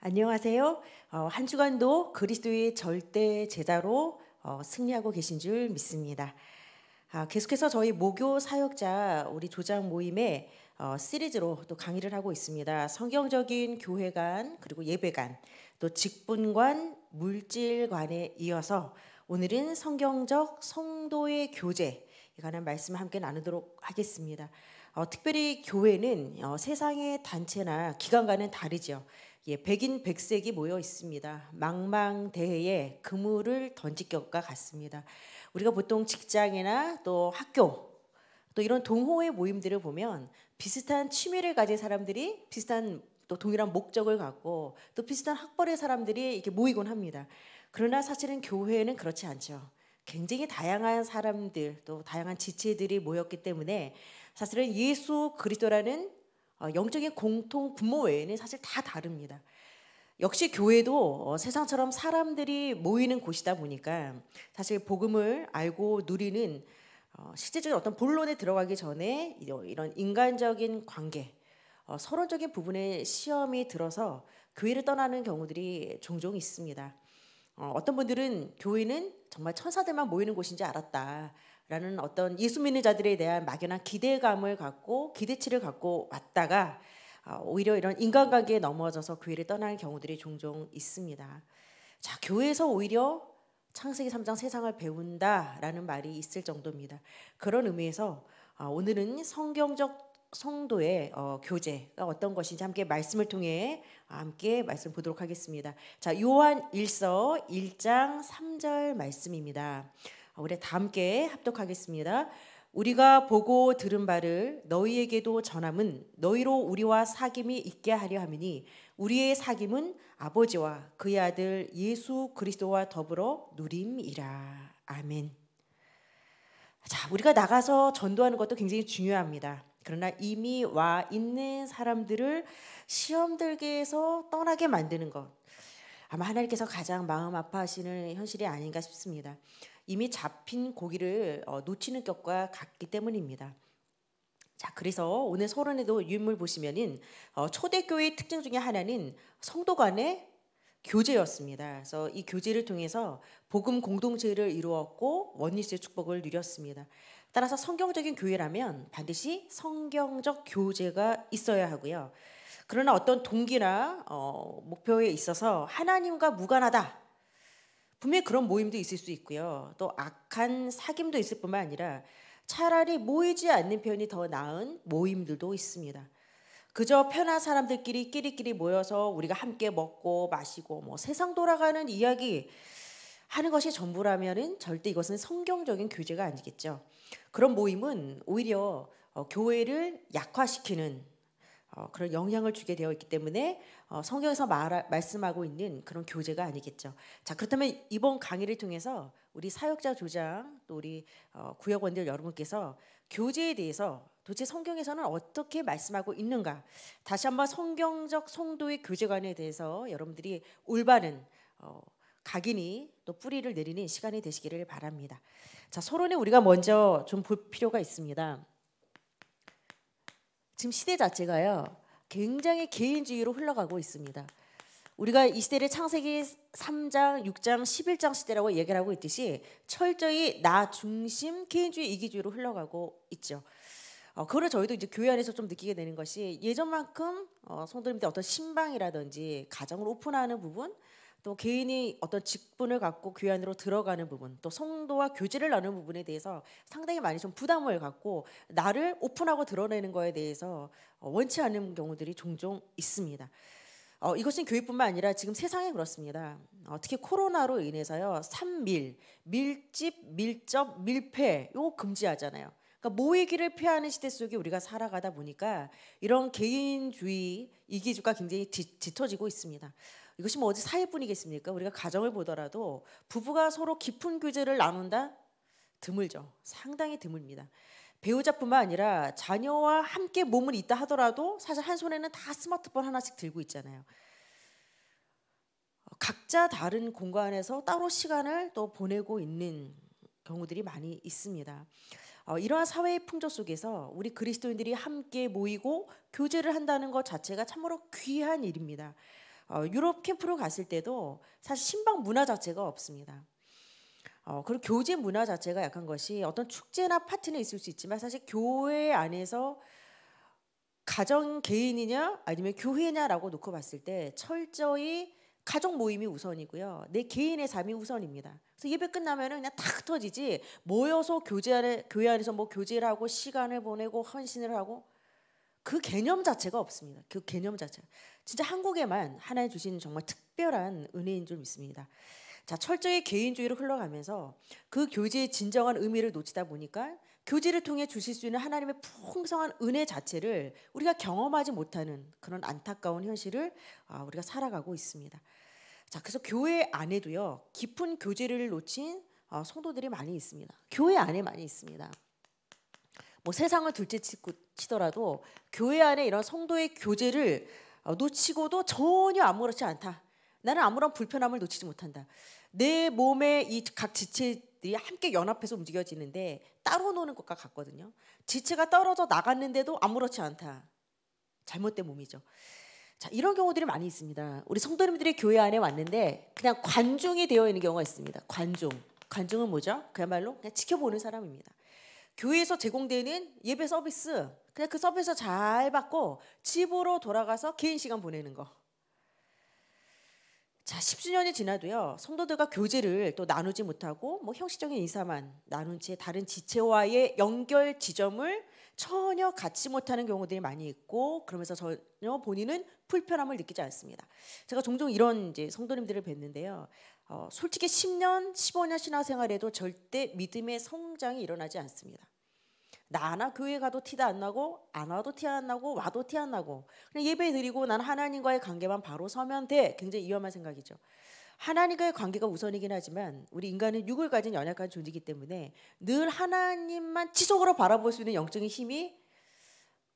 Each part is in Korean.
안녕하세요. 어, 한 주간도 그리스도의 절대 제자로 어, 승리하고 계신 줄 믿습니다. 아, 계속해서 저희 모교 사역자 우리 조장 모임의 어, 시리즈로 또 강의를 하고 있습니다. 성경적인 교회관 그리고 예배관 또 직분관 물질관에 이어서 오늘은 성경적 성도의 교제에 관한 말씀 을 함께 나누도록 하겠습니다. 어, 특별히 교회는 어, 세상의 단체나 기관과는 다르죠. 예, 백인 백색이 모여 있습니다. 망망대해에 그물을 던질 것과 같습니다. 우리가 보통 직장이나 또 학교 또 이런 동호회 모임들을 보면 비슷한 취미를 가진 사람들이 비슷한 또 동일한 목적을 갖고 또 비슷한 학벌의 사람들이 이렇게 모이곤 합니다. 그러나 사실은 교회는 그렇지 않죠. 굉장히 다양한 사람들 또 다양한 지체들이 모였기 때문에 사실은 예수 그리스도라는 어, 영적인 공통 분모 외에는 사실 다 다릅니다. 역시 교회도 어, 세상처럼 사람들이 모이는 곳이다 보니까 사실 복음을 알고 누리는 어, 실제적인 어떤 본론에 들어가기 전에 이런 인간적인 관계, 서론적인 부분에 시험이 들어서 교회를 떠나는 경우들이 종종 있습니다. 어떤 분들은 교회는 정말 천사들만 모이는 곳인지 알았다. 라는 어떤 예수 믿는 자들에 대한 막연한 기대감을 갖고 기대치를 갖고 왔다가 아, 오히려 이런 인간관계에 넘어져서 교회를 떠나는 경우들이 종종 있습니다. 자, 교회에서 오히려 창세기 3장 세상을 배운다라는 말이 있을 정도입니다. 그런 의미에서 아, 오늘은 성경적 성도의 어, 교제가 어떤 것인지 함께 말씀을 통해 함께 말씀 보도록 하겠습니다. 자, 요한 1서 1장 3절 말씀입니다. 우리 다 함께 합독하겠습니다. 우리가 보고 들은 바를 너희에게도 전함은 너희로 우리와 사귐이 있게 하려 함이니 우리의 사귐은 아버지와 그의 아들 예수 그리스도와 더불어 누림이라. 아멘. 자, 우리가 나가서 전도하는 것도 굉장히 중요합니다. 그러나 이미 와 있는 사람들을 시험 들게 해서 떠나게 만드는 것. 아마 하나님께서 가장 마음 아파하시는 현실이 아닌가 싶습니다. 이미 잡힌 고기를 어, 놓치는 격과 같기 때문입니다. 자, 그래서 오늘 서론에도 유물 보시면은 어, 초대교회의 특징 중에 하나는 성도 간의 교제였습니다. 그래서 이 교제를 통해서 복음 공동체를 이루었고 원리스의 축복을 누렸습니다. 따라서 성경적인 교회라면 반드시 성경적 교제가 있어야 하고요. 그러나 어떤 동기나 어, 목표에 있어서 하나님과 무관하다 분명히 그런 모임도 있을 수 있고요. 또 악한 사귐도 있을 뿐만 아니라 차라리 모이지 않는 편이 더 나은 모임들도 있습니다. 그저 편한 사람들끼리 끼리끼리 모여서 우리가 함께 먹고 마시고 뭐 세상 돌아가는 이야기 하는 것이 전부라면은 절대 이것은 성경적인 교제가 아니겠죠. 그런 모임은 오히려 어, 교회를 약화시키는 어, 그런 영향을 주게 되어 있기 때문에 어, 성경에서 말 말씀하고 있는 그런 교제가 아니겠죠. 자 그렇다면 이번 강의를 통해서 우리 사역자 조장 또 우리 어, 구역원들 여러분께서 교제에 대해서 도대체 성경에서는 어떻게 말씀하고 있는가 다시 한번 성경적 성도의 교제관에 대해서 여러분들이 올바른 어, 각인이 또 뿌리를 내리는 시간이 되시기를 바랍니다. 자 서론에 우리가 먼저 좀 볼 필요가 있습니다. 지금 시대 자체가요 굉장히 개인주의로 흘러가고 있습니다. 우리가 이 시대를 창세기 3장, 6장, 11장 시대라고 얘기를 하고 있듯이 철저히 나 중심, 개인주의, 이기주의로 흘러가고 있죠. 어, 그걸 저희도 이제 교회 안에서 좀 느끼게 되는 것이 예전만큼 어, 성도님들 어떤 신방이라든지 가정을 오픈하는 부분 또 개인이 어떤 직분을 갖고 교회 안으로 들어가는 부분, 또 성도와 교제를 나누는 부분에 대해서 상당히 많이 좀 부담을 갖고 나를 오픈하고 드러내는 거에 대해서 어, 원치 않는 경우들이 종종 있습니다. 어, 이것은 교회뿐만 아니라 지금 세상에 그렇습니다. 어, 특히 코로나로 인해서요, 삼밀, 밀집, 밀접, 밀폐, 요 금지하잖아요. 그니까 모이기를 피하는 시대 속에 우리가 살아가다 보니까 이런 개인주의, 이기주가 굉장히 뒤, 짙어지고 있습니다. 이것이 뭐 어디 사회뿐이겠습니까? 우리가 가정을 보더라도 부부가 서로 깊은 교제를 나눈다? 드물죠. 상당히 드뭅니다. 배우자뿐만 아니라 자녀와 함께 몸을 있다 하더라도 사실 한 손에는 다 스마트폰 하나씩 들고 있잖아요. 각자 다른 공간에서 따로 시간을 또 보내고 있는 경우들이 많이 있습니다. 어, 이러한 사회의 풍조 속에서 우리 그리스도인들이 함께 모이고 교제를 한다는 것 자체가 참으로 귀한 일입니다. 어, 유럽 캠프로 갔을 때도 사실 신방 문화 자체가 없습니다. 어, 그리고 교제 문화 자체가 약한 것이 어떤 축제나 파티는 있을 수 있지만 사실 교회 안에서 가정 개인이냐 아니면 교회냐라고 놓고 봤을 때 철저히 가족 모임이 우선이고요. 내 개인의 삶이 우선입니다. 그래서 예배 끝나면은 그냥 탁 터지지 모여서 교제 안에 교회 안에서 뭐 교제를 하고 시간을 보내고 헌신을 하고 그 개념 자체가 없습니다. 그 개념 자체. 가 진짜 한국에만 하나님 주신 정말 특별한 은혜인 줄 믿습니다. 자, 철저히 개인주의로 흘러가면서 그 교제의 진정한 의미를 놓치다 보니까 교제를 통해 주실 수 있는 하나님의 풍성한 은혜 자체를 우리가 경험하지 못하는 그런 안타까운 현실을 아, 우리가 살아가고 있습니다. 자, 그래서 교회 안에도요, 깊은 교제를 놓친 어, 성도들이 많이 있습니다. 교회 안에 많이 있습니다. 뭐 세상을 둘째 치더라도 교회 안에 이런 성도의 교제를 어, 놓치고도 전혀 아무렇지 않다. 나는 아무런 불편함을 놓치지 못한다. 내 몸의 이 각 지체들이 함께 연합해서 움직여지는데 따로 노는 것과 같거든요. 지체가 떨어져 나갔는데도 아무렇지 않다. 잘못된 몸이죠. 자, 이런 경우들이 많이 있습니다. 우리 성도님들이 교회 안에 왔는데 그냥 관중이 되어 있는 경우가 있습니다. 관중. 관중은 뭐죠? 그야말로 그냥 지켜보는 사람입니다. 교회에서 제공되는 예배 서비스, 그냥 그 서비스 잘 받고 집으로 돌아가서 개인 시간 보내는 거. 자, 10주년이 지나도요. 성도들과 교제를 또 나누지 못하고 뭐 형식적인 인사만 나눈 채 다른 지체와의 연결 지점을 전혀 갖지 못하는 경우들이 많이 있고 그러면서 전혀 본인은 불편함을 느끼지 않습니다. 제가 종종 이런 이제 성도님들을 뵀는데요. 어, 솔직히 10년, 15년 신화생활에도 절대 믿음의 성장이 일어나지 않습니다. 나나 교회 가도 티도 안 나고 안 와도 티 안 나고 와도 티 안 나고 그냥 예배 드리고 난 하나님과의 관계만 바로 서면 돼 굉장히 위험한 생각이죠. 하나님과의 관계가 우선이긴 하지만 우리 인간은 육을 가진 연약한 존재이기 때문에 늘 하나님만 지속으로 바라볼 수 있는 영적인 힘이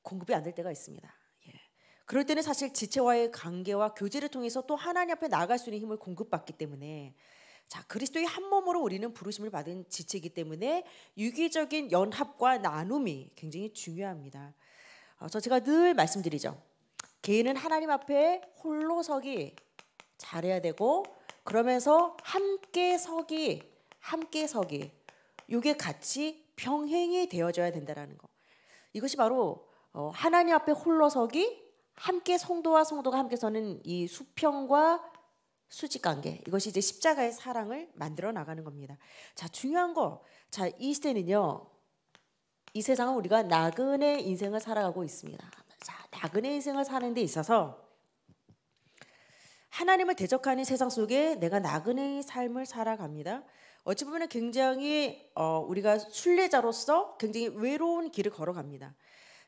공급이 안 될 때가 있습니다. 예. 그럴 때는 사실 지체와의 관계와 교제를 통해서 또 하나님 앞에 나아갈 수 있는 힘을 공급받기 때문에 자, 그리스도의 한 몸으로 우리는 부르심을 받은 지체이기 때문에 유기적인 연합과 나눔이 굉장히 중요합니다. 어, 저 제가 늘 말씀드리죠. 개인은 하나님 앞에 홀로 서기 잘해야 되고 그러면서 함께 서기, 함께 서기. 이게 같이 병행이 되어져야 된다라는 거. 이것이 바로 어, 하나님 앞에 홀로 서기, 함께 성도와 성도가 함께 서는 이 수평과 수직 관계 이것이 이제 십자가의 사랑을 만들어 나가는 겁니다. 자 중요한 거, 자이 시대는요, 이 세상은 우리가 나그네 인생을 살아가고 있습니다. 자 나그네 인생을 사는 데 있어서 하나님을 대적하는 세상 속에 내가 나그네의 삶을 살아갑니다. 어찌 보면 굉장히 어, 우리가 순례자로서 굉장히 외로운 길을 걸어갑니다.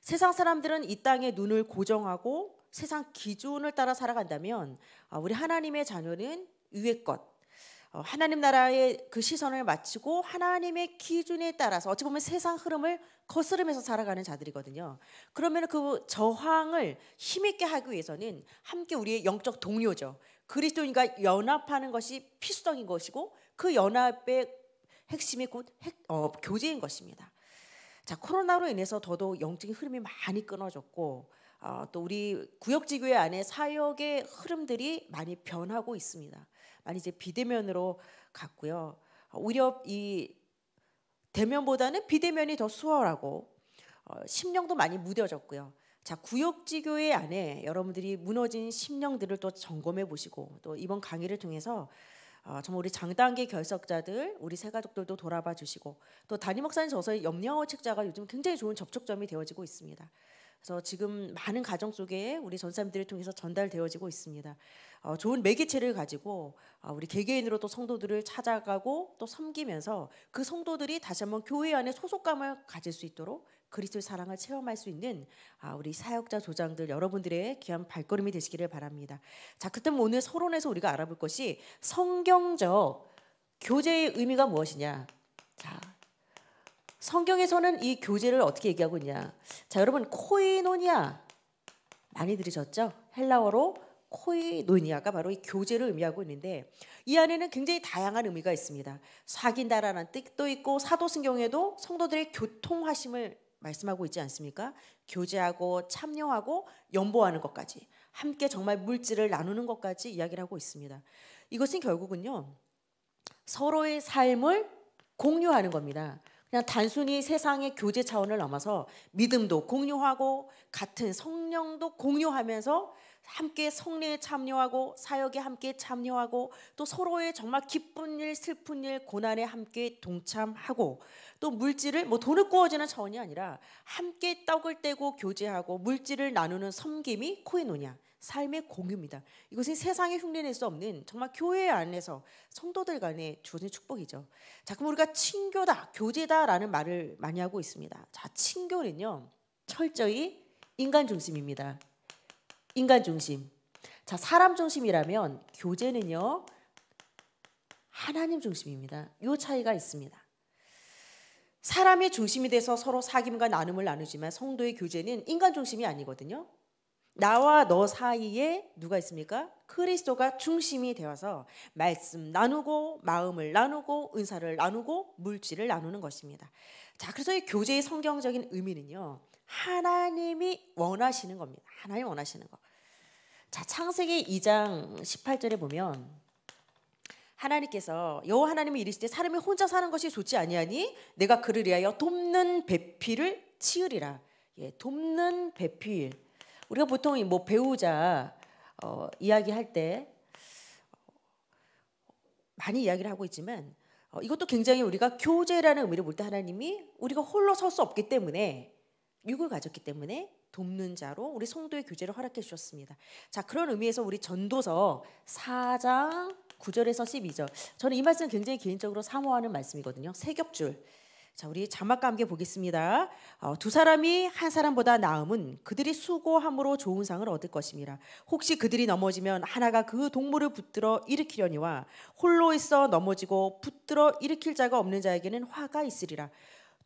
세상 사람들은 이 땅에 눈을 고정하고 세상 기준을 따라 살아간다면 아, 우리 하나님의 자녀는 위의 것, 어, 하나님 나라의 그 시선을 맞추고 하나님의 기준에 따라서 어찌 보면 세상 흐름을 거스름해서 살아가는 자들이거든요. 그러면 그 저항을 힘있게 하기 위해서는 함께 우리의 영적 동료죠. 그리스도인과 연합하는 것이 필수적인 것이고 그 연합의 핵심이 곧 핵, 어, 교제인 것입니다. 자 코로나로 인해서 더더욱 영적인 흐름이 많이 끊어졌고 어, 또 우리 구역지교의 안에 사역의 흐름들이 많이 변하고 있습니다. 많이 이제 비대면으로 갔고요. 오히려 이 대면보다는 비대면이 더 수월하고 어, 심령도 많이 무뎌졌고요. 자 구역지교회 안에 여러분들이 무너진 심령들을 또 점검해 보시고 또 이번 강의를 통해서 어, 정말 우리 장단계 결석자들 우리 새가족들도 돌아봐 주시고 또단임 목사님 저서의 염려 책자가 요즘 굉장히 좋은 접촉점이 되어지고 있습니다. 그래서 지금 많은 가정 속에 우리 전사님들을 통해서 전달되어지고 있습니다. 어, 좋은 매개체를 가지고 어, 우리 개개인으로 또 성도들을 찾아가고 또 섬기면서 그 성도들이 다시 한번 교회 안에 소속감을 가질 수 있도록 그리스도의 사랑을 체험할 수 있는 아, 우리 사역자 조장들 여러분들의 귀한 발걸음이 되시기를 바랍니다. 자, 그럼 오늘 서론에서 우리가 알아볼 것이 성경적 교제의 의미가 무엇이냐. 자, 성경에서는 이 교제를 어떻게 얘기하고 있냐? 자, 여러분 코이노니아 많이 들으셨죠? 헬라어로 코이노니아가 바로 이 교제를 의미하고 있는데 이 안에는 굉장히 다양한 의미가 있습니다. 사귄다라는 뜻도 있고 사도승경에도 성도들의 교통하심을 말씀하고 있지 않습니까? 교제하고 참여하고 연보하는 것까지 함께 정말 물질을 나누는 것까지 이야기를 하고 있습니다. 이것은 결국은요 서로의 삶을 공유하는 겁니다. 그냥 단순히 세상의 교제 차원을 넘어서 믿음도 공유하고 같은 성령도 공유하면서 함께 성례에 참여하고 사역에 함께 참여하고 또 서로의 정말 기쁜 일, 슬픈 일, 고난에 함께 동참하고 또 물질을 뭐 돈을 꾸어지는 차원이 아니라 함께 떡을 떼고 교제하고 물질을 나누는 섬김이 코에노냐 삶의 공유입니다. 이것은 세상에 흉내낼 수 없는 정말 교회 안에서 성도들 간의 주어진 축복이죠. 자, 그럼 우리가 친교다, 교제다라는 말을 많이 하고 있습니다. 자, 친교는요, 철저히 인간 중심입니다. 인간 중심. 자, 사람 중심이라면 교제는요, 하나님 중심입니다. 이 차이가 있습니다. 사람이 중심이 돼서 서로 사귐과 나눔을 나누지만 성도의 교제는 인간 중심이 아니거든요. 나와 너 사이에 누가 있습니까? 그리스도가 중심이 되어서 말씀 나누고 마음을 나누고 은사를 나누고 물질을 나누는 것입니다. 자, 그래서 이 교제의 성경적인 의미는요. 하나님이 원하시는 겁니다. 하나님 원하시는 거. 자, 창세기 2장 18절에 보면 하나님께서 여호와 하나님이 이르시되 사람이 혼자 사는 것이 좋지 아니하니 내가 그를 위하여 돕는 배필을 치으리라. 예, 돕는 배필. 우리가 보통 뭐 배우자 어, 이야기할 때 많이 이야기를 하고 있지만 어, 이것도 굉장히 우리가 교제라는 의미로 볼때 하나님이 우리가 홀로 설 수 없기 때문에 육을 가졌기 때문에 돕는 자로 우리 성도의 교제를 허락해 주셨습니다. 자 그런 의미에서 우리 전도서 4장 9절에서 12절 저는 이 말씀 굉장히 개인적으로 사모하는 말씀이거든요. 세 겹줄 자, 우리 자막과 함께 보겠습니다. 어, 두 사람이 한 사람보다 나음은 그들이 수고함으로 좋은 상을 얻을 것입니다. 혹시 그들이 넘어지면 하나가 그 동물을 붙들어 일으키려니와 홀로 있어 넘어지고 붙들어 일으킬 자가 없는 자에게는 화가 있으리라.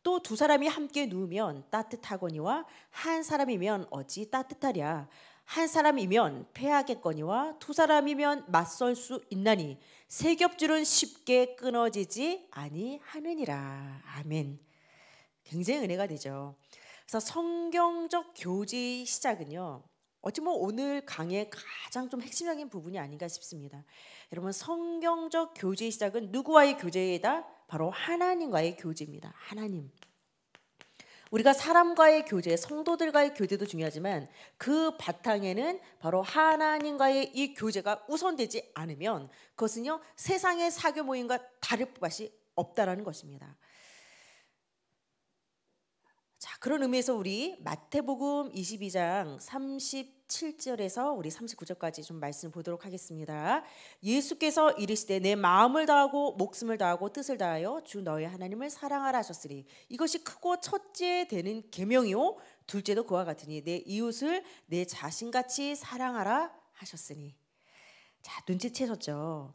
또 두 사람이 함께 누우면 따뜻하거니와 한 사람이면 어찌 따뜻하랴. 한 사람이면 패하겠거니와 두 사람이면 맞설 수 있나니 세 겹줄은 쉽게 끊어지지 아니하느니라. 아멘. 굉장히 은혜가 되죠. 그래서 성경적 교지 시작은요. 어찌 보면 오늘 강의 가장 좀 핵심적인 부분이 아닌가 싶습니다. 여러분 성경적 교제 시작은 누구와의 교제이다? 바로 하나님과의 교제입니다. 하나님. 우리가 사람과의 교제, 성도들과의 교제도 중요하지만 그 바탕에는 바로 하나님과의 이 교제가 우선되지 않으면 그것은요 세상의 사교 모임과 다를 바이 없다라는 것입니다. 자 그런 의미에서 우리 마태복음 22장 37절에서 우리 39절까지 좀 말씀 보도록 하겠습니다. 예수께서 이르시되 내 마음을 다하고 목숨을 다하고 뜻을 다하여 주 너의 하나님을 사랑하라 하셨으니 이것이 크고 첫째 되는 계명이요 둘째도 그와 같으니 내 이웃을 내 자신같이 사랑하라 하셨으니 자 눈치채셨죠.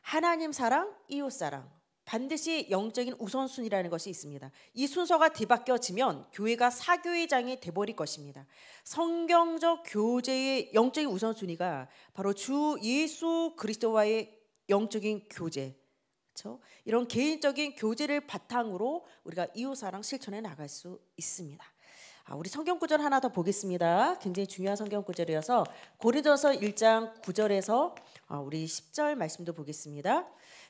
하나님 사랑, 이웃 사랑. 반드시 영적인 우선순위라는 것이 있습니다. 이 순서가 뒤바뀌어지면 교회가 사교회장이 돼버릴 것입니다. 성경적 교제의 영적인 우선순위가 바로 주 예수 그리스도와의 영적인 교제, 그렇죠? 이런 개인적인 교제를 바탕으로 우리가 이웃사랑 실천해 나갈 수 있습니다. 아, 우리 성경 구절 하나 더 보겠습니다. 굉장히 중요한 성경 구절이어서 고린도서 1장 9절에서 아, 우리 10절 말씀도 보겠습니다.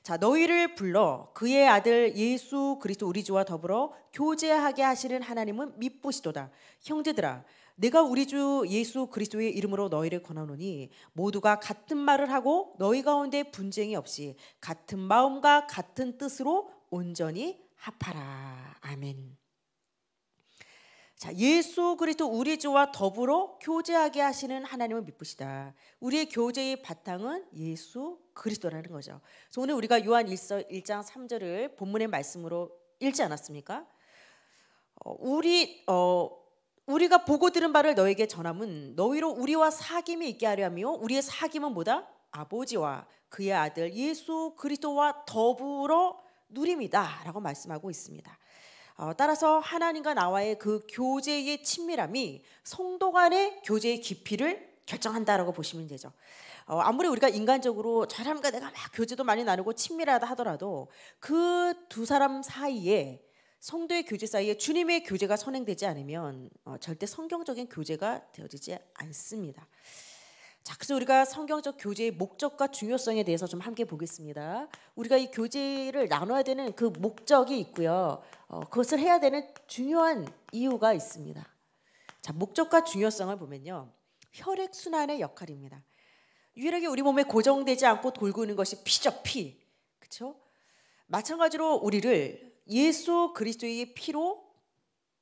자 너희를 불러 그의 아들 예수 그리스도 우리 주와 더불어 교제하게 하시는 하나님은 믿보시도다. 형제들아 내가 우리 주 예수 그리스도의 이름으로 너희를 권하노니 모두가 같은 말을 하고 너희 가운데 분쟁이 없이 같은 마음과 같은 뜻으로 온전히 합하라. 아멘. 자, 예수 그리스도 우리 주와 더불어 교제하게 하시는 하나님을 믿으시다. 우리의 교제의 바탕은 예수 그리스도라는 거죠. 그래서 오늘 우리가 요한 1서 1장 3절을 본문의 말씀으로 읽지 않았습니까? 어, 우리 어, 우리가 보고 들은 바를 너에게 전함은 너희로 우리와 사귐이 있게 하려 하며 우리의 사귐은 뭐다? 아버지와 그의 아들 예수 그리스도와 더불어 누립니다라고 말씀하고 있습니다. 어, 따라서 하나님과 나와의 그 교제의 친밀함이 성도 간의 교제의 깊이를 결정한다라고 보시면 되죠. 어, 아무리 우리가 인간적으로 저 사람과 내가 막 교제도 많이 나누고 친밀하다 하더라도 그 두 사람 사이에 성도의 교제 사이에 주님의 교제가 선행되지 않으면 어, 절대 성경적인 교제가 되어지지 않습니다. 자, 그래서 우리가 성경적 교제의 목적과 중요성에 대해서 좀 함께 보겠습니다. 우리가 이 교제를 나눠야 되는 그 목적이 있고요. 어, 그것을 해야 되는 중요한 이유가 있습니다. 자, 목적과 중요성을 보면요. 혈액 순환의 역할입니다. 유일하게 우리 몸에 고정되지 않고 돌고 있는 것이 피죠, 피. 그쵸 마찬가지로 우리를 예수 그리스도의 피로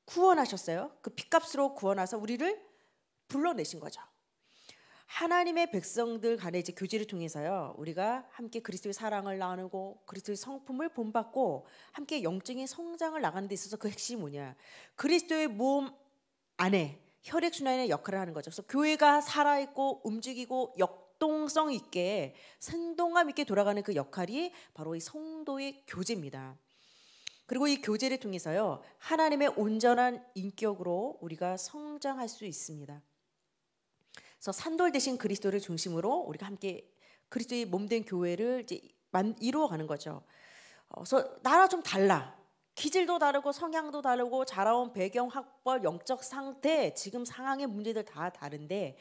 구원하셨어요. 그 피값으로 구원하서 우리를 불러내신 거죠. 하나님의 백성들 간의 이제 교제를 통해서요 우리가 함께 그리스도의 사랑을 나누고 그리스도의 성품을 본받고 함께 영적인 성장을 나가는 데 있어서 그 핵심이 뭐냐 그리스도의 몸 안에 혈액 순환의 역할을 하는 거죠. 그래서 교회가 살아 있고 움직이고 역동성 있게 생동감 있게 돌아가는 그 역할이 바로 이 성도의 교제입니다. 그리고 이 교제를 통해서요 하나님의 온전한 인격으로 우리가 성장할 수 있습니다. 그래서 산돌 대신 그리스도를 중심으로 우리가 함께 그리스도의 몸된 교회를 이제 이루어가는 거죠. 어, 그래서 나라 좀 달라. 기질도 다르고 성향도 다르고 자라온 배경, 학벌, 영적 상태, 지금 상황의 문제들 다 다른데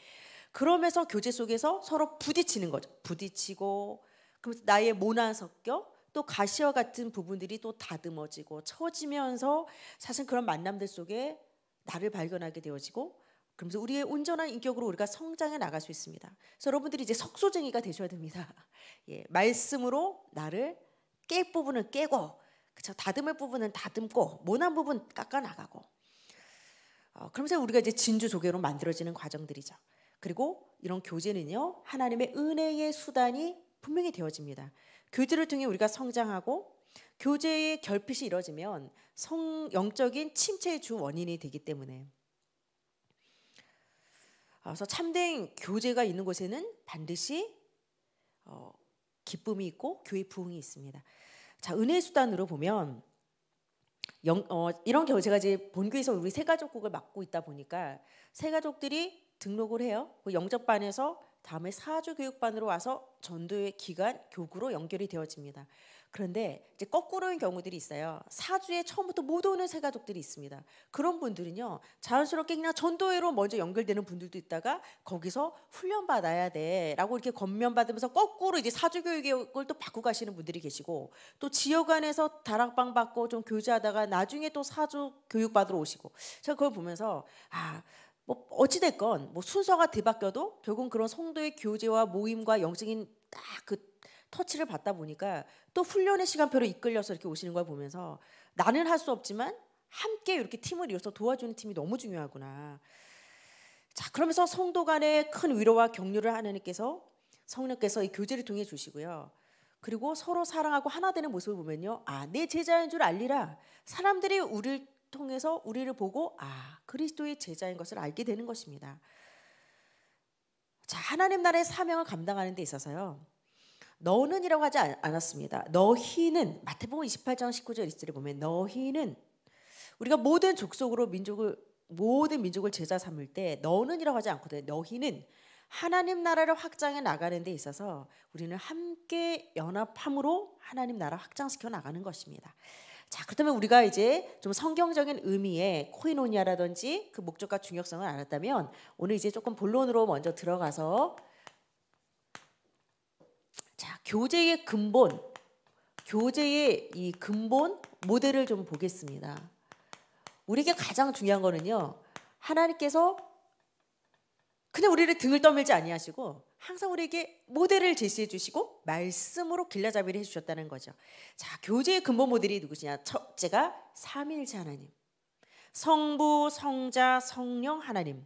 그러면서 교제 속에서 서로 부딪히는 거죠. 부딪히고 그러면서 나의 모난 섞여 또 가시와 같은 부분들이 또 다듬어지고 처지면서 사실 그런 만남들 속에 나를 발견하게 되어지고 그러면서 우리의 온전한 인격으로 우리가 성장해 나갈 수 있습니다. 그래서 여러분들이 이제 석소쟁이가 되셔야 됩니다. 예, 말씀으로 나를 깰 부분은 깨고, 그쵸? 다듬을 부분은 다듬고, 모난 부분 깎아 나가고. 어, 그러면서 우리가 이제 진주 조개로 만들어지는 과정들이죠. 그리고 이런 교제는요, 하나님의 은혜의 수단이 분명히 되어집니다. 교제를 통해 우리가 성장하고 교제의 결핍이 이뤄지면 성 영적인 침체의 주 원인이 되기 때문에 어, 그래서 참된 교제가 있는 곳에는 반드시 어, 기쁨이 있고 교회 부흥이 있습니다. 자 은혜 수단으로 보면 영, 어, 이런 교제가 이제 본교에서 우리 세가족국을 맡고 있다 보니까 세가족들이 등록을 해요. 그영적반에서 다음에 사주 교육반으로 와서 전도의 기간 교구로 연결이 되어집니다. 그런데 이제 거꾸로인 경우들이 있어요. 사주에 처음부터 못 오는 새가족들이 있습니다. 그런 분들은요. 자연스럽게 그냥 전도회로 먼저 연결되는 분들도 있다가 거기서 훈련 받아야 돼라고 이렇게 겉면 받으면서 거꾸로 이제 사주 교육을 또 받고 가시는 분들이 계시고 또 지역 안에서 다락방 받고 좀 교제하다가 나중에 또 사주 교육 받으러 오시고 제가 그걸 보면서 아. 뭐 어찌됐건 뭐 순서가 뒤바뀌어도 결국 그런 성도의 교제와 모임과 영적인 딱그 터치를 받다 보니까 또 훈련의 시간표로 이끌려서 이렇게 오시는 걸 보면서 나는 할 수 없지만 함께 이렇게 팀을 이어서 도와주는 팀이 너무 중요하구나. 자, 그러면서 성도 간의 큰 위로와 격려를 하나님께서 성령께서 이 교제를 통해 주시고요. 그리고 서로 사랑하고 하나 되는 모습을 보면요. 아, 내 제자인 줄 알리라. 사람들이 우리를 통해서 우리를 보고 아, 그리스도의 제자인 것을 알게 되는 것입니다. 자, 하나님 나라의 사명을 감당하는 데 있어서요. 너는이라고 하지 않았습니다. 너희는 마태복음 28장 19절 이스를 보면 너희는 우리가 모든 족속으로 민족을 모든 민족을 제자 삼을 때 너는이라고 하지 않거든요. 너희는 하나님 나라를 확장해 나가는 데 있어서 우리는 함께 연합함으로 하나님 나라 확장시켜 나가는 것입니다. 자, 그렇다면 우리가 이제 좀 성경적인 의미의 코이노니아라든지 그 목적과 중요성을 알았다면 오늘 이제 조금 본론으로 먼저 들어가서 자, 교재의 근본, 교재의 이 근본 모델을 좀 보겠습니다. 우리에게 가장 중요한 거는요. 하나님께서 그냥 우리를 등을 떠밀지 아니하시고 항상 우리에게 모델을 제시해 주시고 말씀으로 길라잡이를 해 주셨다는 거죠. 자, 교제의 근본 모델이 누구시냐? 첫째가 삼일체 하나님. 성부, 성자, 성령 하나님.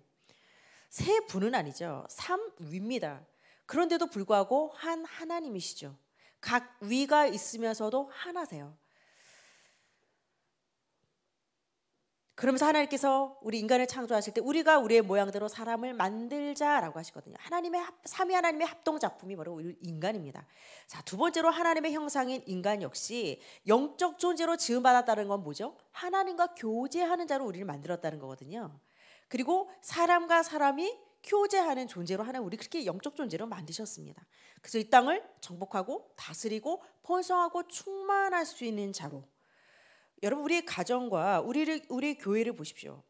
세 분은 아니죠. 삼위입니다. 그런데도 불구하고 한 하나님이시죠. 각 위가 있으면서도 하나세요. 그러면서 하나님께서 우리 인간을 창조하실 때 우리가 우리의 모양대로 사람을 만들자라고 하시거든요. 하나님의 삼위 하나님의 합동 작품이 바로 인간입니다. 자, 두 번째로 하나님의 형상인 인간 역시 영적 존재로 지음 받았다는 건 뭐죠? 하나님과 교제하는 자로 우리를 만들었다는 거거든요. 그리고 사람과 사람이 교제하는 존재로 하나 우리 그렇게 영적 존재로 만드셨습니다. 그래서 이 땅을 정복하고 다스리고 번성하고 충만할 수 있는 자로 여러분 우리의 가정과 우리를 우리 교회를 보십시오.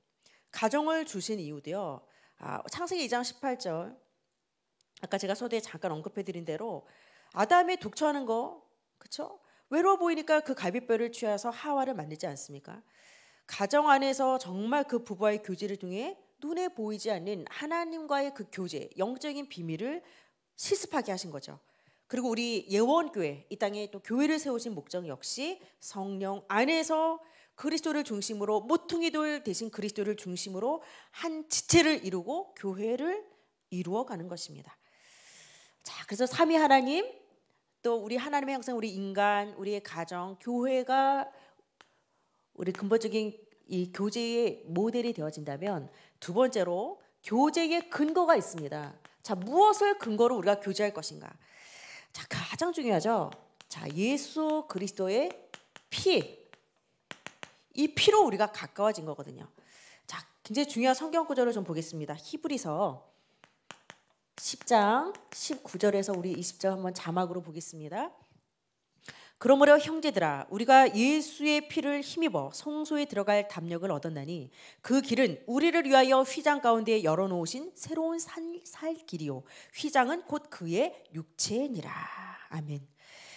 가정을 주신 이유도요. 아, 창세기 2장 18절 아까 제가 서두에 잠깐 언급해 드린 대로 아담이 독처하는 거 그렇죠? 외로워 보이니까 그 갈비뼈를 취해서 하와를 만들지 않습니까? 가정 안에서 정말 그 부부와의 교제를 통해 눈에 보이지 않는 하나님과의 그 교제, 영적인 비밀을 실습하게 하신 거죠. 그리고 우리 예원교회, 이 땅에 또 교회를 세우신 목적 역시 성령 안에서 그리스도를 중심으로 모퉁이돌 대신 그리스도를 중심으로 한 지체를 이루고 교회를 이루어가는 것입니다. 자, 그래서 삼위 하나님 또 우리 하나님의 항상 우리 인간, 우리의 가정, 교회가 우리 근본적인 이 교제의 모델이 되어진다면 두 번째로 교제의 근거가 있습니다. 자, 무엇을 근거로 우리가 교제할 것인가? 자, 가장 중요하죠. 자, 예수 그리스도의 피. 이 피로 우리가 가까워진 거거든요. 자, 굉장히 중요한 성경 구절을 좀 보겠습니다. 히브리서 10장 19절에서 우리 20절 한번 자막으로 보겠습니다. 그러므로 형제들아 우리가 예수의 피를 힘입어 성소에 들어갈 담력을 얻었나니 그 길은 우리를 위하여 휘장 가운데 열어놓으신 새로운 살, 살 길이요 휘장은 곧 그의 육체니라 아멘.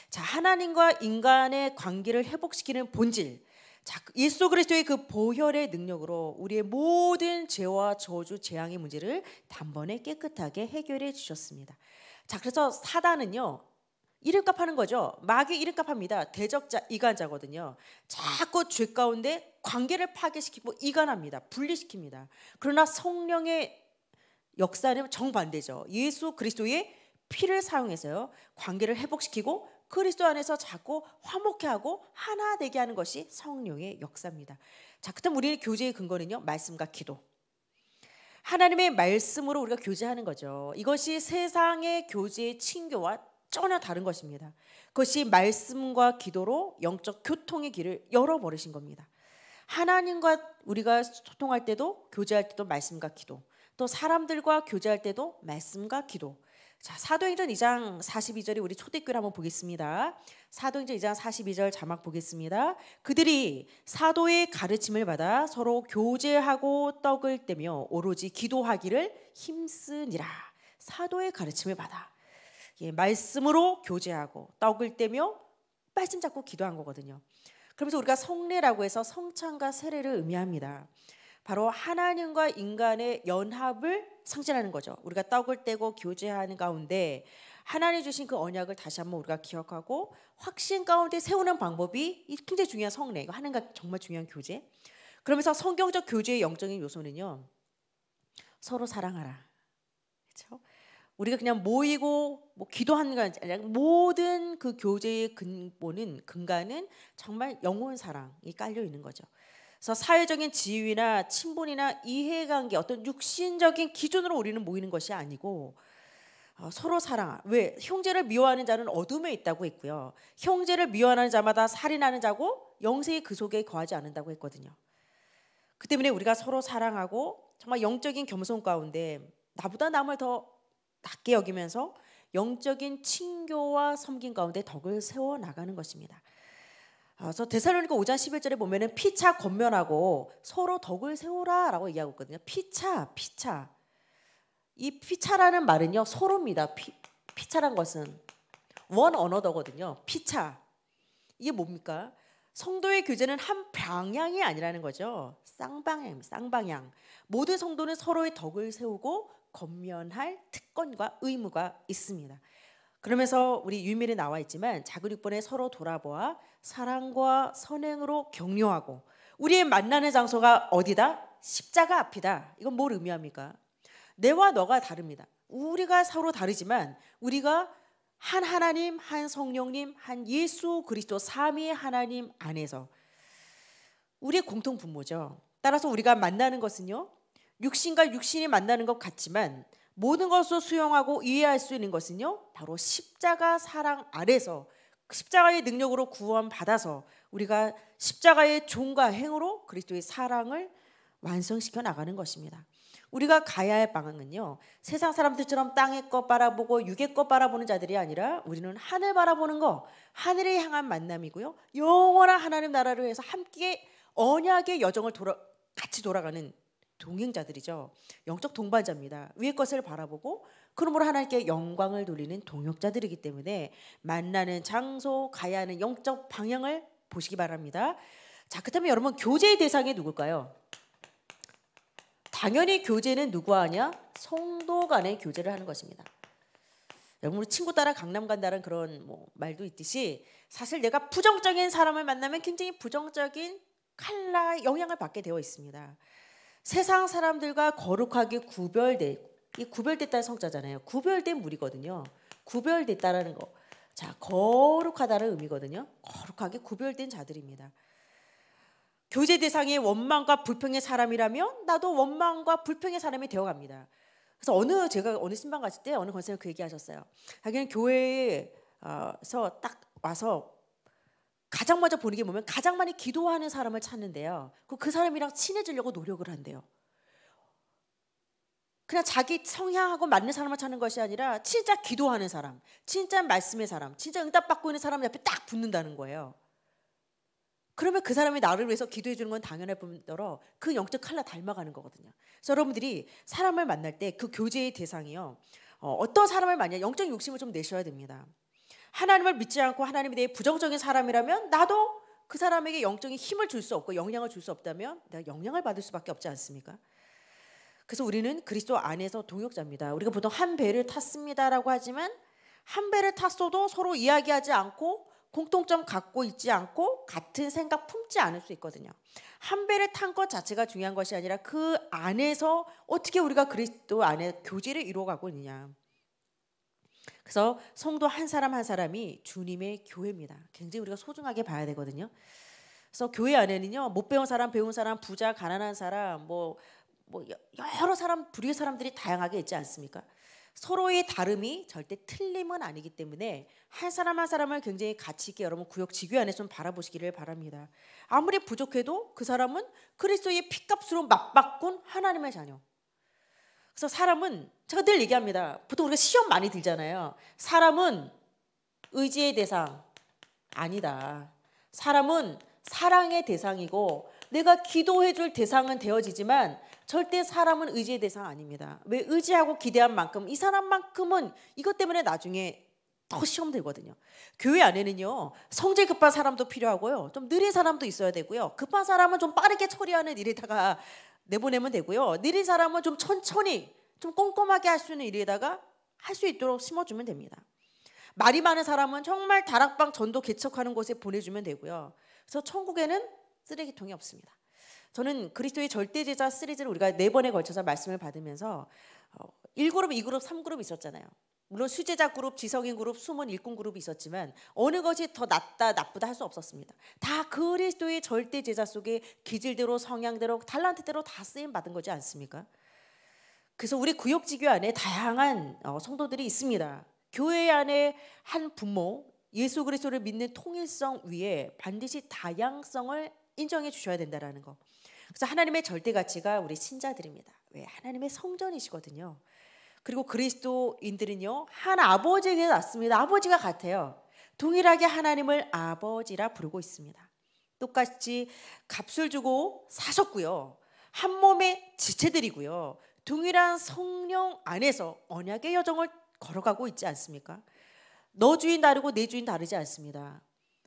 자 하나님과 인간의 관계를 회복시키는 본질. 자 그 예수 그리스도의 그 보혈의 능력으로 우리의 모든 죄와 저주 재앙의 문제를 단번에 깨끗하게 해결해 주셨습니다. 자 그래서 사단은요 이름값 하는 거죠. 마귀 이름값 합니다. 대적자 이간자거든요. 자꾸 죄 가운데 관계를 파괴시키고 이간합니다. 분리시킵니다. 그러나 성령의 역사는 정반대죠. 예수 그리스도의 피를 사용해서요. 관계를 회복시키고 그리스도 안에서 자꾸 화목해 하고 하나 되게 하는 것이 성령의 역사입니다. 자, 그럼 우리의 교제의 근거는요. 말씀과 기도. 하나님의 말씀으로 우리가 교제하는 거죠. 이것이 세상의 교제의 친교와 전혀 다른 것입니다. 그것이 말씀과 기도로 영적 교통의 길을 열어버리신 겁니다. 하나님과 우리가 소통할 때도 교제할 때도 말씀과 기도 또 사람들과 교제할 때도 말씀과 기도 자 사도행전 2장 42절이 우리 초대교를 한번 보겠습니다. 사도행전 2장 42절 자막 보겠습니다. 그들이 사도의 가르침을 받아 서로 교제하고 떡을 떼며 오로지 기도하기를 힘쓰니라. 사도의 가르침을 받아 예, 말씀으로 교제하고 떡을 떼며 말씀 잡고 기도한 거거든요. 그러면서 우리가 성례라고 해서 성찬과 세례를 의미합니다. 바로 하나님과 인간의 연합을 상징하는 거죠. 우리가 떡을 떼고 교제하는 가운데 하나님 주신 그 언약을 다시 한번 우리가 기억하고 확신 가운데 세우는 방법이 굉장히 중요한 성례. 이거 하나님과 정말 중요한 교제. 그러면서 성경적 교제의 영적인 요소는요. 서로 사랑하라. 그렇죠? 우리가 그냥 모이고 뭐 기도하는 거 아니라 모든 그 교제의 근본은 근간은 정말 영혼 사랑이 깔려 있는 거죠. 그래서 사회적인 지위나 친분이나 이해관계 어떤 육신적인 기준으로 우리는 모이는 것이 아니고 어, 서로 사랑. 왜 형제를 미워하는 자는 어둠에 있다고 했고요. 형제를 미워하는 자마다 살인하는 자고 영생이 그 속에 거하지 않는다고 했거든요. 그 때문에 우리가 서로 사랑하고 정말 영적인 겸손 가운데 나보다 남을 더 낮게 여기면서 영적인 친교와 섬김 가운데 덕을 세워 나가는 것입니다. 어, 그래서 데살로니가 5장 11절에 보면은 피차 권면하고 서로 덕을 세우라라고 얘기하고 있거든요. 피차, 피차. 이 피차라는 말은요 서로입니다. 피, 피차란 것은 원 언어더거든요. 피차. 이게 뭡니까? 성도의 교제는 한 방향이 아니라는 거죠. 쌍방향, 쌍방향. 모든 성도는 서로의 덕을 세우고 검면할 특권과 의무가 있습니다. 그러면서 우리 유밀에 나와 있지만 자그육본에 서로 돌아보아 사랑과 선행으로 격려하고 우리의 만나는 장소가 어디다? 십자가 앞이다. 이건 뭘 의미합니까? 내와 너가 다릅니다. 우리가 서로 다르지만 우리가 한 하나님, 한 성령님, 한 예수 그리스도 삼위 하나님 안에서 우리의 공통 분모죠. 따라서 우리가 만나는 것은요. 육신과 육신이 만나는 것 같지만 모든 것을 수용하고 이해할 수 있는 것은요 바로 십자가 사랑 아래서 십자가의 능력으로 구원받아서 우리가 십자가의 종과 행으로 그리스도의 사랑을 완성시켜 나가는 것입니다. 우리가 가야 할 방향은요. 세상 사람들처럼 땅의 것 바라보고 육의 것 바라보는 자들이 아니라 우리는 하늘 바라보는 거, 하늘을 향한 만남이고요. 영원한 하나님 나라를 위해서 함께 언약의 여정을 돌아, 같이 돌아가는 동행자들이죠. 영적 동반자입니다. 위의 것을 바라보고 그러므로 하나님께 영광을 돌리는 동역자들이기 때문에 만나는 장소, 가야 하는 영적 방향을 보시기 바랍니다. 자, 그렇다면 여러분 교제의 대상이 누굴까요? 당연히 교제는 누구와 하냐? 성도 간의 교제를 하는 것입니다. 여러분 친구 따라 강남 간다는 그런 뭐 말도 있듯이 사실 내가 부정적인 사람을 만나면 굉장히 부정적인 칼라 영향을 받게 되어 있습니다. 세상 사람들과 거룩하게 구별된 이 구별됐다는 성자잖아요. 구별된 물이거든요. 구별됐다라는 거. 자, 거룩하다는 의미거든요. 거룩하게 구별된 자들입니다. 교제 대상이 원망과 불평의 사람이라면 나도 원망과 불평의 사람이 되어갑니다. 그래서 어느 제가 어느 신방 갔을 때 어느 권사님 그 얘기하셨어요. 하긴 교회에서 딱 와서 가장 먼저 보는 게 뭐면 가장 많이 기도하는 사람을 찾는데요. 그, 그 사람이랑 친해지려고 노력을 한대요. 그냥 자기 성향하고 맞는 사람을 찾는 것이 아니라 진짜 기도하는 사람, 진짜 말씀의 사람, 진짜 응답받고 있는 사람 옆에 딱 붙는다는 거예요. 그러면 그 사람이 나를 위해서 기도해 주는 건 당연할 뿐더러 그 영적 칼라 닮아가는 거거든요. 그래서 여러분들이 사람을 만날 때 그 교제의 대상이요. 어, 어떤 사람을 만나 영적 욕심을 좀 내셔야 됩니다. 하나님을 믿지 않고 하나님에 대해 부정적인 사람이라면 나도 그 사람에게 영적인 힘을 줄 수 없고 영향을 줄 수 없다면 내가 영향을 받을 수밖에 없지 않습니까? 그래서 우리는 그리스도 안에서 동역자입니다. 우리가 보통 한 배를 탔습니다라고 하지만 한 배를 탔어도 서로 이야기하지 않고 공통점 갖고 있지 않고 같은 생각 품지 않을 수 있거든요. 한 배를 탄 것 자체가 중요한 것이 아니라 그 안에서 어떻게 우리가 그리스도 안에 교제를 이루어가고 있느냐. 그래서 성도 한 사람 한 사람이 주님의 교회입니다. 굉장히 우리가 소중하게 봐야 되거든요. 그래서 교회 안에는요 못 배운 사람, 배운 사람, 부자, 가난한 사람, 뭐, 뭐 여러 사람 부류의 사람들이 다양하게 있지 않습니까? 서로의 다름이 절대 틀림은 아니기 때문에 한 사람 한 사람을 굉장히 가치 있게 여러분 구역 지교 안에 좀 바라보시기를 바랍니다. 아무리 부족해도 그 사람은 그리스도의 피값으로 맞바꾼 하나님의 자녀. 그래서 사람은 제가 늘 얘기합니다. 보통 우리가 시험 많이 들잖아요. 사람은 의지의 대상 아니다. 사람은 사랑의 대상이고 내가 기도해 줄 대상은 되어지지만 절대 사람은 의지의 대상 아닙니다. 왜 의지하고 기대한 만큼 이 사람만큼은 이것 때문에 나중에 더 시험 되거든요 교회 안에는요, 성질 급한 사람도 필요하고요, 좀 느린 사람도 있어야 되고요, 급한 사람은 좀 빠르게 처리하는 일에다가 내보내면 되고요. 느린 사람은 좀 천천히 좀 꼼꼼하게 할 수 있는 일에다가 할 수 있도록 심어주면 됩니다. 말이 많은 사람은 정말 다락방 전도 개척하는 곳에 보내주면 되고요. 그래서 천국에는 쓰레기통이 없습니다. 저는 그리스도의 절대제자 시리즈를 우리가 네 번에 걸쳐서 말씀을 받으면서 1그룹, 어, 2그룹, 3그룹 있었잖아요. 물론 수제자 그룹, 지성인 그룹, 숨은 일꾼 그룹이 있었지만 어느 것이 더 낫다 나쁘다 할 수 없었습니다. 다 그리스도의 절대 제자 속에 기질대로 성향대로 탈란트대로 다 쓰임 받은 거지 않습니까? 그래서 우리 구역지교 안에 다양한 어, 성도들이 있습니다. 교회 안에 한 부모 예수 그리스도를 믿는 통일성 위에 반드시 다양성을 인정해 주셔야 된다라는 거. 그래서 하나님의 절대 가치가 우리 신자들입니다. 왜 하나님의 성전이시거든요. 그리고 그리스도인들은요 한 아버지에게 났습니다. 아버지가 같아요. 동일하게 하나님을 아버지라 부르고 있습니다. 똑같이 값을 주고 사셨고요. 한 몸의 지체들이고요. 동일한 성령 안에서 언약의 여정을 걸어가고 있지 않습니까? 너 주인 다르고 내 주인 다르지 않습니다.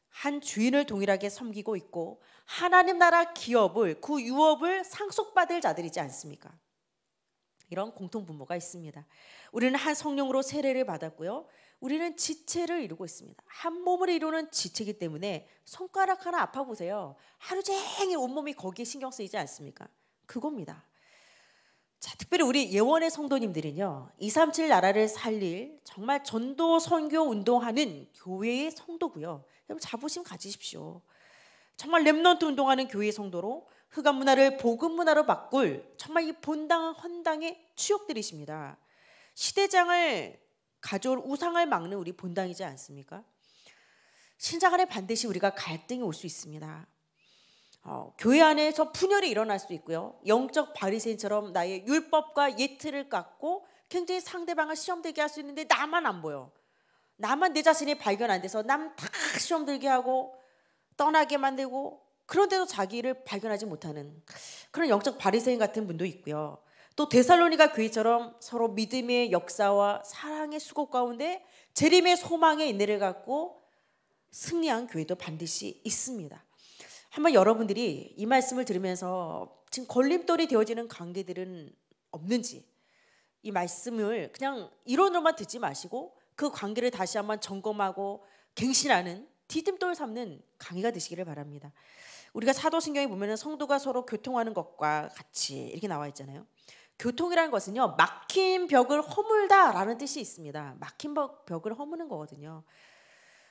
한 주인을 동일하게 섬기고 있고 하나님 나라 기업을 그 유업을 상속받을 자들이지 않습니까? 이런 공통 분모가 있습니다. 우리는 한 성령으로 세례를 받았고요. 우리는 지체를 이루고 있습니다. 한 몸을 이루는 지체이기 때문에 손가락 하나 아파 보세요. 하루 종일 온몸이 거기에 신경 쓰이지 않습니까? 그겁니다. 자, 특별히 우리 예원의 성도님들은요. 237 나라를 살릴 정말 전도 선교 운동하는 교회의 성도고요. 여러분 자부심 가지십시오. 정말 렘넌트 운동하는 교회 의 성도로 흑암 문화를 복음 문화로 바꿀 정말 이 본당 헌당의 추억들이십니다. 시대장을 가져올 우상을 막는 우리 본당이지 않습니까? 신장 안에 반드시 우리가 갈등이 올 수 있습니다. 어, 교회 안에서 분열이 일어날 수 있고요. 영적 바리새인처럼 나의 율법과 예틀을 깎고 굉장히 상대방을 시험되게 할 수 있는데 나만 안 보여. 나만 내 자신이 발견 안 돼서 남다 시험들게 하고 떠나게 만들고 그런데도 자기를 발견하지 못하는 그런 영적 바리새인 같은 분도 있고요. 또 데살로니가 교회처럼 서로 믿음의 역사와 사랑의 수고 가운데 재림의 소망의 인내를 갖고 승리한 교회도 반드시 있습니다. 한번 여러분들이 이 말씀을 들으면서 지금 걸림돌이 되어지는 관계들은 없는지 이 말씀을 그냥 이론으로만 듣지 마시고 그 관계를 다시 한번 점검하고 갱신하는 디딤돌 삼는 강의가 되시기를 바랍니다. 우리가 사도신경에 보면은 성도가 서로 교통하는 것과 같이 이렇게 나와 있잖아요. 교통이라는 것은요 막힌 벽을 허물다라는 뜻이 있습니다. 막힌 벽을 허무는 거거든요.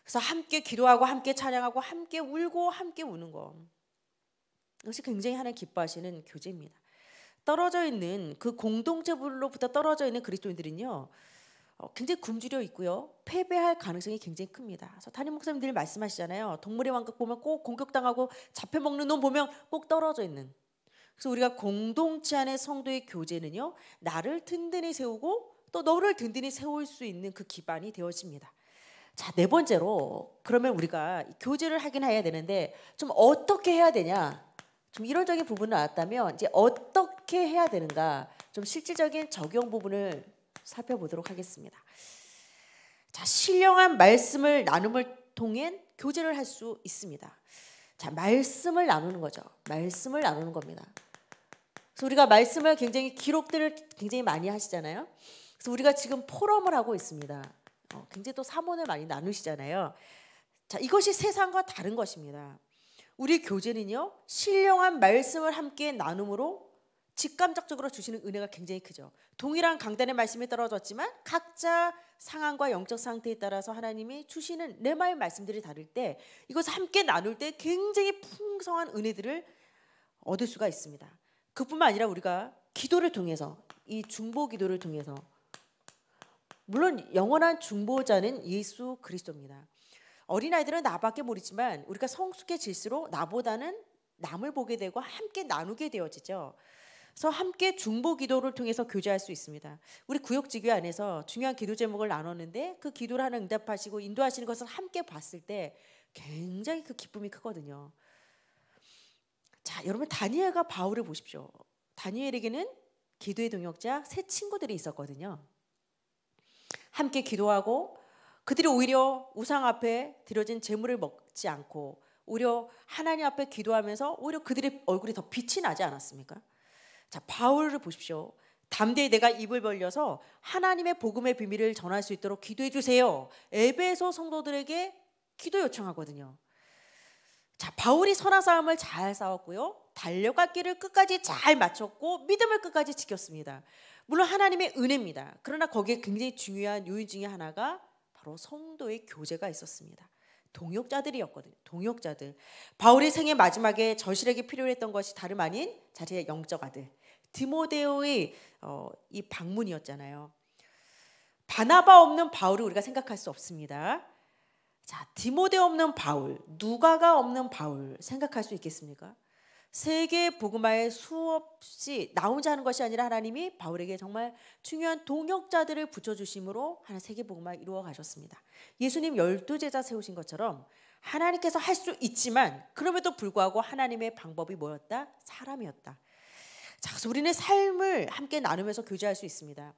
그래서 함께 기도하고 함께 찬양하고 함께 울고 함께 우는 거 이것이 굉장히 하나님 기뻐하시는 교제입니다. 떨어져 있는 그 공동체불로부터 떨어져 있는 그리스도인들은요 어, 굉장히 굶주려 있고요. 패배할 가능성이 굉장히 큽니다. 그래서 담임 목사님들이 말씀하시잖아요. 동물의 왕국 보면 꼭 공격당하고 잡혀먹는 놈 보면 꼭 떨어져 있는. 그래서 우리가 공동체 안의 성도의 교제는요. 나를 든든히 세우고 또 너를 든든히 세울 수 있는 그 기반이 되어집니다. 자, 네 번째로 그러면 우리가 교제를 하긴 해야 되는데 좀 어떻게 해야 되냐? 좀 이론적인 부분을 알았다면 이제 어떻게 해야 되는가? 좀 실질적인 적용 부분을 살펴보도록 하겠습니다. 자, 신령한 말씀을 나눔을 통해 교제를 할 수 있습니다. 자, 말씀을 나누는 거죠. 말씀을 나누는 겁니다. 그래서 우리가 말씀을 굉장히 기록들을 굉장히 많이 하시잖아요. 그래서 우리가 지금 포럼을 하고 있습니다. 어, 굉장히 또 사문을 많이 나누시잖아요. 자, 이것이 세상과 다른 것입니다. 우리 교제는요, 신령한 말씀을 함께 나눔으로 직감적으로 주시는 은혜가 굉장히 크죠. 동일한 강단의 말씀이 떨어졌지만 각자 상황과 영적 상태에 따라서 하나님이 주시는 내 마의 말씀들이 다를 때 이것을 함께 나눌 때 굉장히 풍성한 은혜들을 얻을 수가 있습니다. 그뿐만 아니라 우리가 기도를 통해서 이 중보 기도를 통해서 물론 영원한 중보자는 예수 그리스도입니다. 어린아이들은 나밖에 모르지만 우리가 성숙해질수록 나보다는 남을 보게 되고 함께 나누게 되어지죠. 그래서 함께 중보 기도를 통해서 교제할 수 있습니다. 우리 구역지교 안에서 중요한 기도 제목을 나눴는데 그 기도를 하나 응답하시고 인도하시는 것을 함께 봤을 때 굉장히 그 기쁨이 크거든요. 자, 여러분 다니엘과 바울을 보십시오. 다니엘에게는 기도의 동역자 세 친구들이 있었거든요. 함께 기도하고 그들이 오히려 우상 앞에 드려진 제물을 먹지 않고 오히려 하나님 앞에 기도하면서 오히려 그들의 얼굴이 더 빛이 나지 않았습니까? 자, 바울을 보십시오. 담대히 내가 입을 벌려서 하나님의 복음의 비밀을 전할 수 있도록 기도해 주세요. 에베소 성도들에게 기도 요청하거든요. 자, 바울이 선한 싸움을 잘 싸웠고요. 달려갈 길을 끝까지 잘 마쳤고 믿음을 끝까지 지켰습니다. 물론 하나님의 은혜입니다. 그러나 거기에 굉장히 중요한 요인 중에 하나가 바로 성도의 교제가 있었습니다. 동역자들이었거든요. 동역자들. 바울이 생애 마지막에 절실하게 필요했던 것이 다름 아닌 자신의 영적 아들 디모데오의 어, 이 방문이었잖아요. 바나바 없는 바울을 우리가 생각할 수 없습니다. 자, 디모데 없는 바울, 누가가 없는 바울 생각할 수 있겠습니까? 세계 복음화에 수없이 나 혼자 하는 것이 아니라 하나님이 바울에게 정말 중요한 동역자들을 붙여주심으로 하나 세계 복음화 이루어 가셨습니다. 예수님 열두 제자 세우신 것처럼 하나님께서 할 수 있지만 그럼에도 불구하고 하나님의 방법이 뭐였다? 사람이었다. 자, 그래서 우리는 삶을 함께 나누면서 교제할 수 있습니다.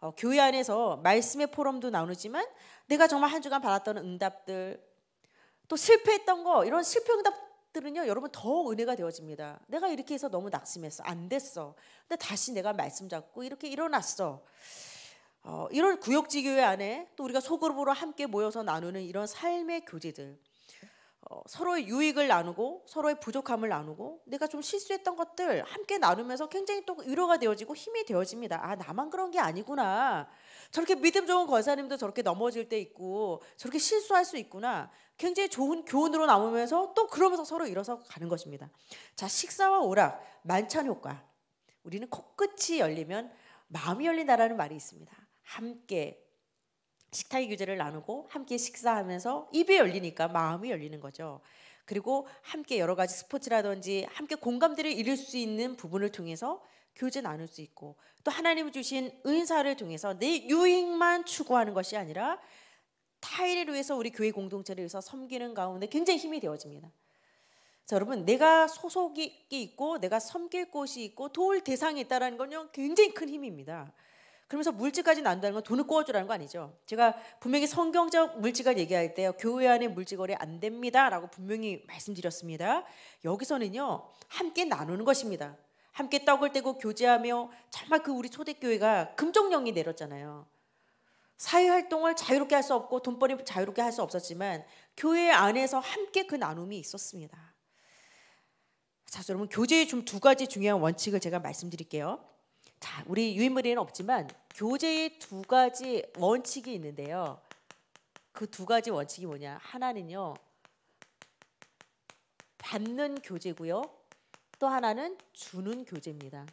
어, 교회 안에서 말씀의 포럼도 나누지만 내가 정말 한 주간 받았던 응답들 또 실패했던 거 이런 실패 응답들은요 여러분 더 은혜가 되어집니다. 내가 이렇게 해서 너무 낙심했어 안 됐어. 근데 다시 내가 말씀 잡고 이렇게 일어났어. 어, 이런 구역지 교회 안에 또 우리가 소그룹으로 함께 모여서 나누는 이런 삶의 교제들 어, 서로의 유익을 나누고 서로의 부족함을 나누고 내가 좀 실수했던 것들 함께 나누면서 굉장히 또 위로가 되어지고 힘이 되어집니다. 아 나만 그런 게 아니구나. 저렇게 믿음 좋은 권사님도 저렇게 넘어질 때 있고 저렇게 실수할 수 있구나. 굉장히 좋은 교훈으로 남으면서 또 그러면서 서로 일어서 가는 것입니다. 자 식사와 오락 만찬 효과. 우리는 코끝이 열리면 마음이 열린다라는 말이 있습니다. 함께 식탁의 교제를 나누고 함께 식사하면서 입이 열리니까 마음이 열리는 거죠. 그리고 함께 여러 가지 스포츠라든지 함께 공감대를 이룰 수 있는 부분을 통해서 교제 나눌 수 있고 또 하나님이 주신 은사를 통해서 내 유익만 추구하는 것이 아니라 타인을 위해서 우리 교회 공동체를 위해서 섬기는 가운데 굉장히 힘이 되어집니다. 자, 여러분 내가 소속이 있고 내가 섬길 곳이 있고 도울 대상이 있다는 건요 굉장히 큰 힘입니다. 그러면서 물질까지 난다는 건 돈을 꿔주라는거 아니죠. 제가 분명히 성경적 물질을 얘기할 때요. 교회 안에 물질거래 안 됩니다라고 분명히 말씀드렸습니다. 여기서는요. 함께 나누는 것입니다. 함께 떡을 떼고 교제하며 정말 그 우리 초대교회가 금정령이 내렸잖아요. 사회 활동을 자유롭게 할 수 없고 돈벌이 자유롭게 할 수 없었지만 교회 안에서 함께 그 나눔이 있었습니다. 자, 여러분 교제의 좀 두 가지 중요한 원칙을 제가 말씀드릴게요. 자, 우리 유인물에는 없지만 교재의두 가지 원칙이 있는데요. 그 두 가지 원칙이 뭐냐? 하나는요. 받는 교재고요. 또 하나는 주는 교재입니다.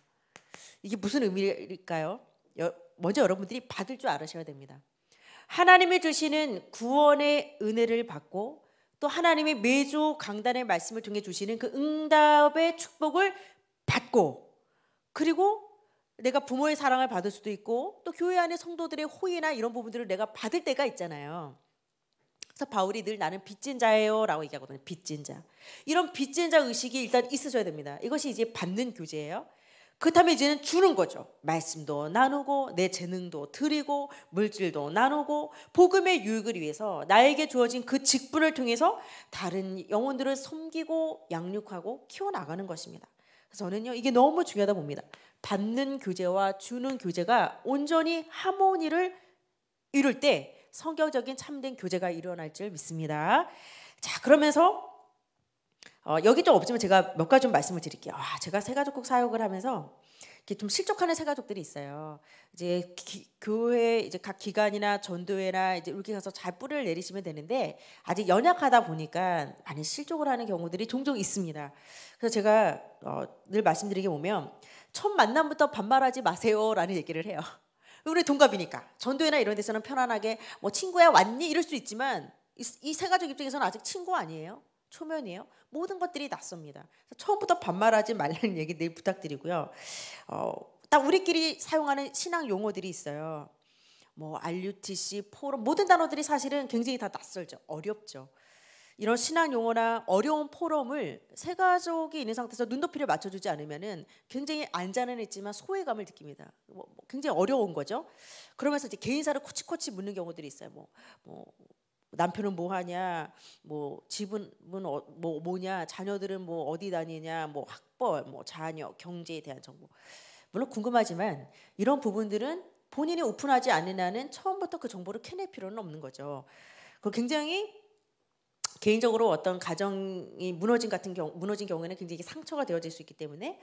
이게 무슨 의미일까요? 먼저 여러분들이 받을 줄알아셔야 됩니다. 하나님이 주시는 구원의 은혜를 받고 또 하나님이 매주 강단의 말씀을 통해 주시는 그 응답의 축복을 받고 그리고 내가 부모의 사랑을 받을 수도 있고 또 교회 안에 성도들의 호의나 이런 부분들을 내가 받을 때가 있잖아요. 그래서 바울이 늘 나는 빚진 자예요라고 얘기하거든요. 빚진 자. 이런 빚진 자 의식이 일단 있으셔야 됩니다. 이것이 이제 받는 교제예요. 그다음에 이제는 주는 거죠. 말씀도 나누고 내 재능도 드리고 물질도 나누고 복음의 유익을 위해서 나에게 주어진 그 직분을 통해서 다른 영혼들을 섬기고 양육하고 키워 나가는 것입니다. 저는요 이게 너무 중요하다 봅니다. 받는 교제와 주는 교제가 온전히 하모니를 이룰 때 성경적인 참된 교제가 일어날 줄 믿습니다. 자, 그러면서 어, 여기 좀 없지만 제가 몇 가지 좀 말씀을 드릴게요. 아, 제가 새가족국 사역을 하면서 이렇게 좀 실족하는 새가족들이 있어요. 이제 기, 교회 이제 각 기관이나 전도회나 이제 이렇게 가서 잘 뿌리를 내리시면 되는데 아직 연약하다 보니까 많이 실족을 하는 경우들이 종종 있습니다. 그래서 제가 어, 늘 말씀드리게 보면 첫 만남부터 반말하지 마세요라는 얘기를 해요. 우리 동갑이니까 전도회나 이런 데서는 편안하게 뭐 친구야 왔니 이럴 수 있지만 이 세 가족 입장에서는 아직 친구 아니에요. 초면이에요. 모든 것들이 낯섭니다. 그래서 처음부터 반말하지 말라는 얘기 늘 부탁드리고요. 어, 딱 우리끼리 사용하는 신앙 용어들이 있어요. 뭐 RUTC, 포럼 모든 단어들이 사실은 굉장히 다 낯설죠. 어렵죠. 이런 신앙 용어나 어려운 포럼을 세 가족이 있는 상태에서 눈높이를 맞춰주지 않으면은 굉장히 안자는 했지만 소외감을 느낍니다. 뭐, 뭐 굉장히 어려운 거죠. 그러면서 이제 개인사를 코치코치 묻는 경우들이 있어요. 뭐, 뭐 남편은 뭐 하냐, 뭐 집은 어, 뭐 뭐냐, 자녀들은 뭐 어디 다니냐, 뭐 학벌, 뭐 자녀, 경제에 대한 정보. 물론 궁금하지만 이런 부분들은 본인이 오픈하지 않는 한은 처음부터 그 정보를 캐낼 필요는 없는 거죠. 그 굉장히 개인적으로 어떤 가정이 무너진 같은 경우 무너진 경우에는 굉장히 상처가 되어질 수 있기 때문에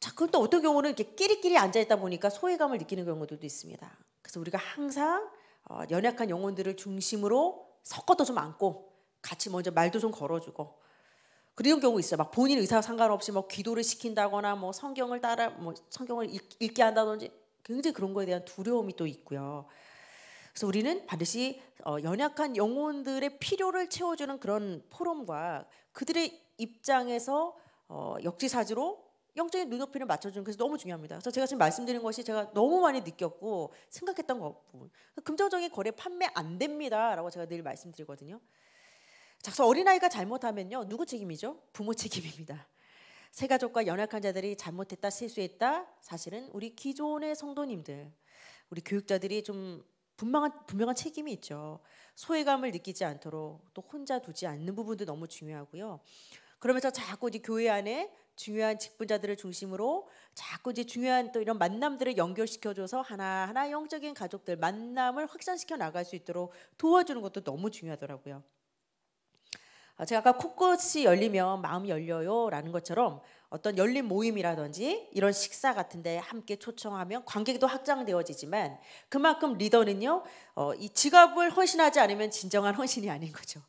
자, 그럼 또 어떤 경우는 이렇게 끼리끼리 앉아 있다 보니까 소외감을 느끼는 경우들도 있습니다. 그래서 우리가 항상 어, 연약한 영혼들을 중심으로 섞어도 좀 안고 같이 먼저 말도 좀 걸어주고 그런 경우 있어요. 막 본인 의사와 상관없이 뭐 기도를 시킨다거나 뭐 성경을 따라 뭐 성경을 읽, 게 한다든지 굉장히 그런 거에 대한 두려움이 또 있고요. 그래서 우리는 반드시 어, 연약한 영혼들의 필요를 채워주는 그런 포럼과 그들의 입장에서 어, 역지사지로 영적인 눈높이를 맞춰주는 것이 너무 중요합니다. 그래서 제가 지금 말씀드린 것이 제가 너무 많이 느꼈고 생각했던 것 부분. 금전적인 거래 판매 안 됩니다라고 제가 늘 말씀드리거든요. 자, 그래서 어린아이가 잘못하면요. 누구 책임이죠? 부모 책임입니다. 세가족과 연약한 자들이 잘못했다, 실수했다. 사실은 우리 기존의 성도님들, 우리 교육자들이 좀 분명한, 분명한 책임이 있죠. 소외감을 느끼지 않도록 또 혼자 두지 않는 부분도 너무 중요하고요. 그러면서 자꾸 이 교회 안에 중요한 직분자들을 중심으로 자꾸 이제 중요한 또 이런 만남들을 연결시켜줘서 하나하나 영적인 가족들 만남을 확산시켜 나갈 수 있도록 도와주는 것도 너무 중요하더라고요. 아, 제가 아까 코끝이 열리면 마음이 열려요라는 것처럼 어떤 열린 모임이라든지 이런 식사 같은데 함께 초청하면 관객도 확장되어지지만 그만큼 리더는요 어, 이 지갑을 헌신하지 않으면 진정한 헌신이 아닌 거죠.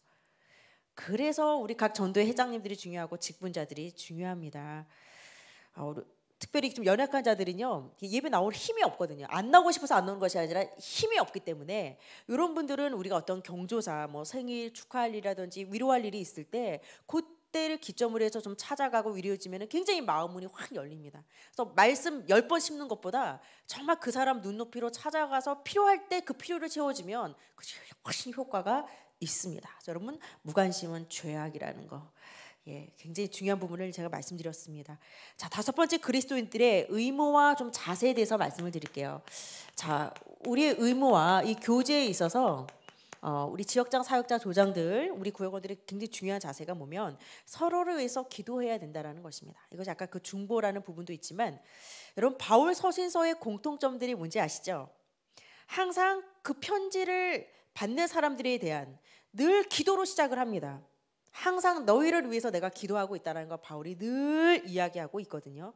그래서 우리 각 전도회 회장님들이 중요하고 직분자들이 중요합니다. 어, 특별히 좀 연약한 자들은요 예배 나올 힘이 없거든요 안 나오고 싶어서 안 나오는 것이 아니라 힘이 없기 때문에 이런 분들은 우리가 어떤 경조사 뭐 생일 축하할 일이라든지 위로할 일이 있을 때곧 때를 기점으로 해서 좀 찾아가고 위로해지면 굉장히 마음 문이 확 열립니다. 그래서 말씀 열 번 씹는 것보다 정말 그 사람 눈높이로 찾아가서 필요할 때 그 필요를 채워주면 그게 훨씬 효과가 있습니다. 여러분 무관심은 죄악이라는 거. 예, 굉장히 중요한 부분을 제가 말씀드렸습니다. 자, 다섯 번째 그리스도인들의 의무와 좀 자세에 대해서 말씀을 드릴게요. 자, 우리의 의무와 이 교제에 있어서 어, 우리 지역장 사역자 조장들 우리 구역원들의 굉장히 중요한 자세가 보면 서로를 위해서 기도해야 된다라는 것입니다. 이것이 아까 그 중보라는 부분도 있지만 여러분 바울 서신서의 공통점들이 뭔지 아시죠? 항상 그 편지를 받는 사람들에 대한 늘 기도로 시작을 합니다. 항상 너희를 위해서 내가 기도하고 있다라는 걸 바울이 늘 이야기하고 있거든요.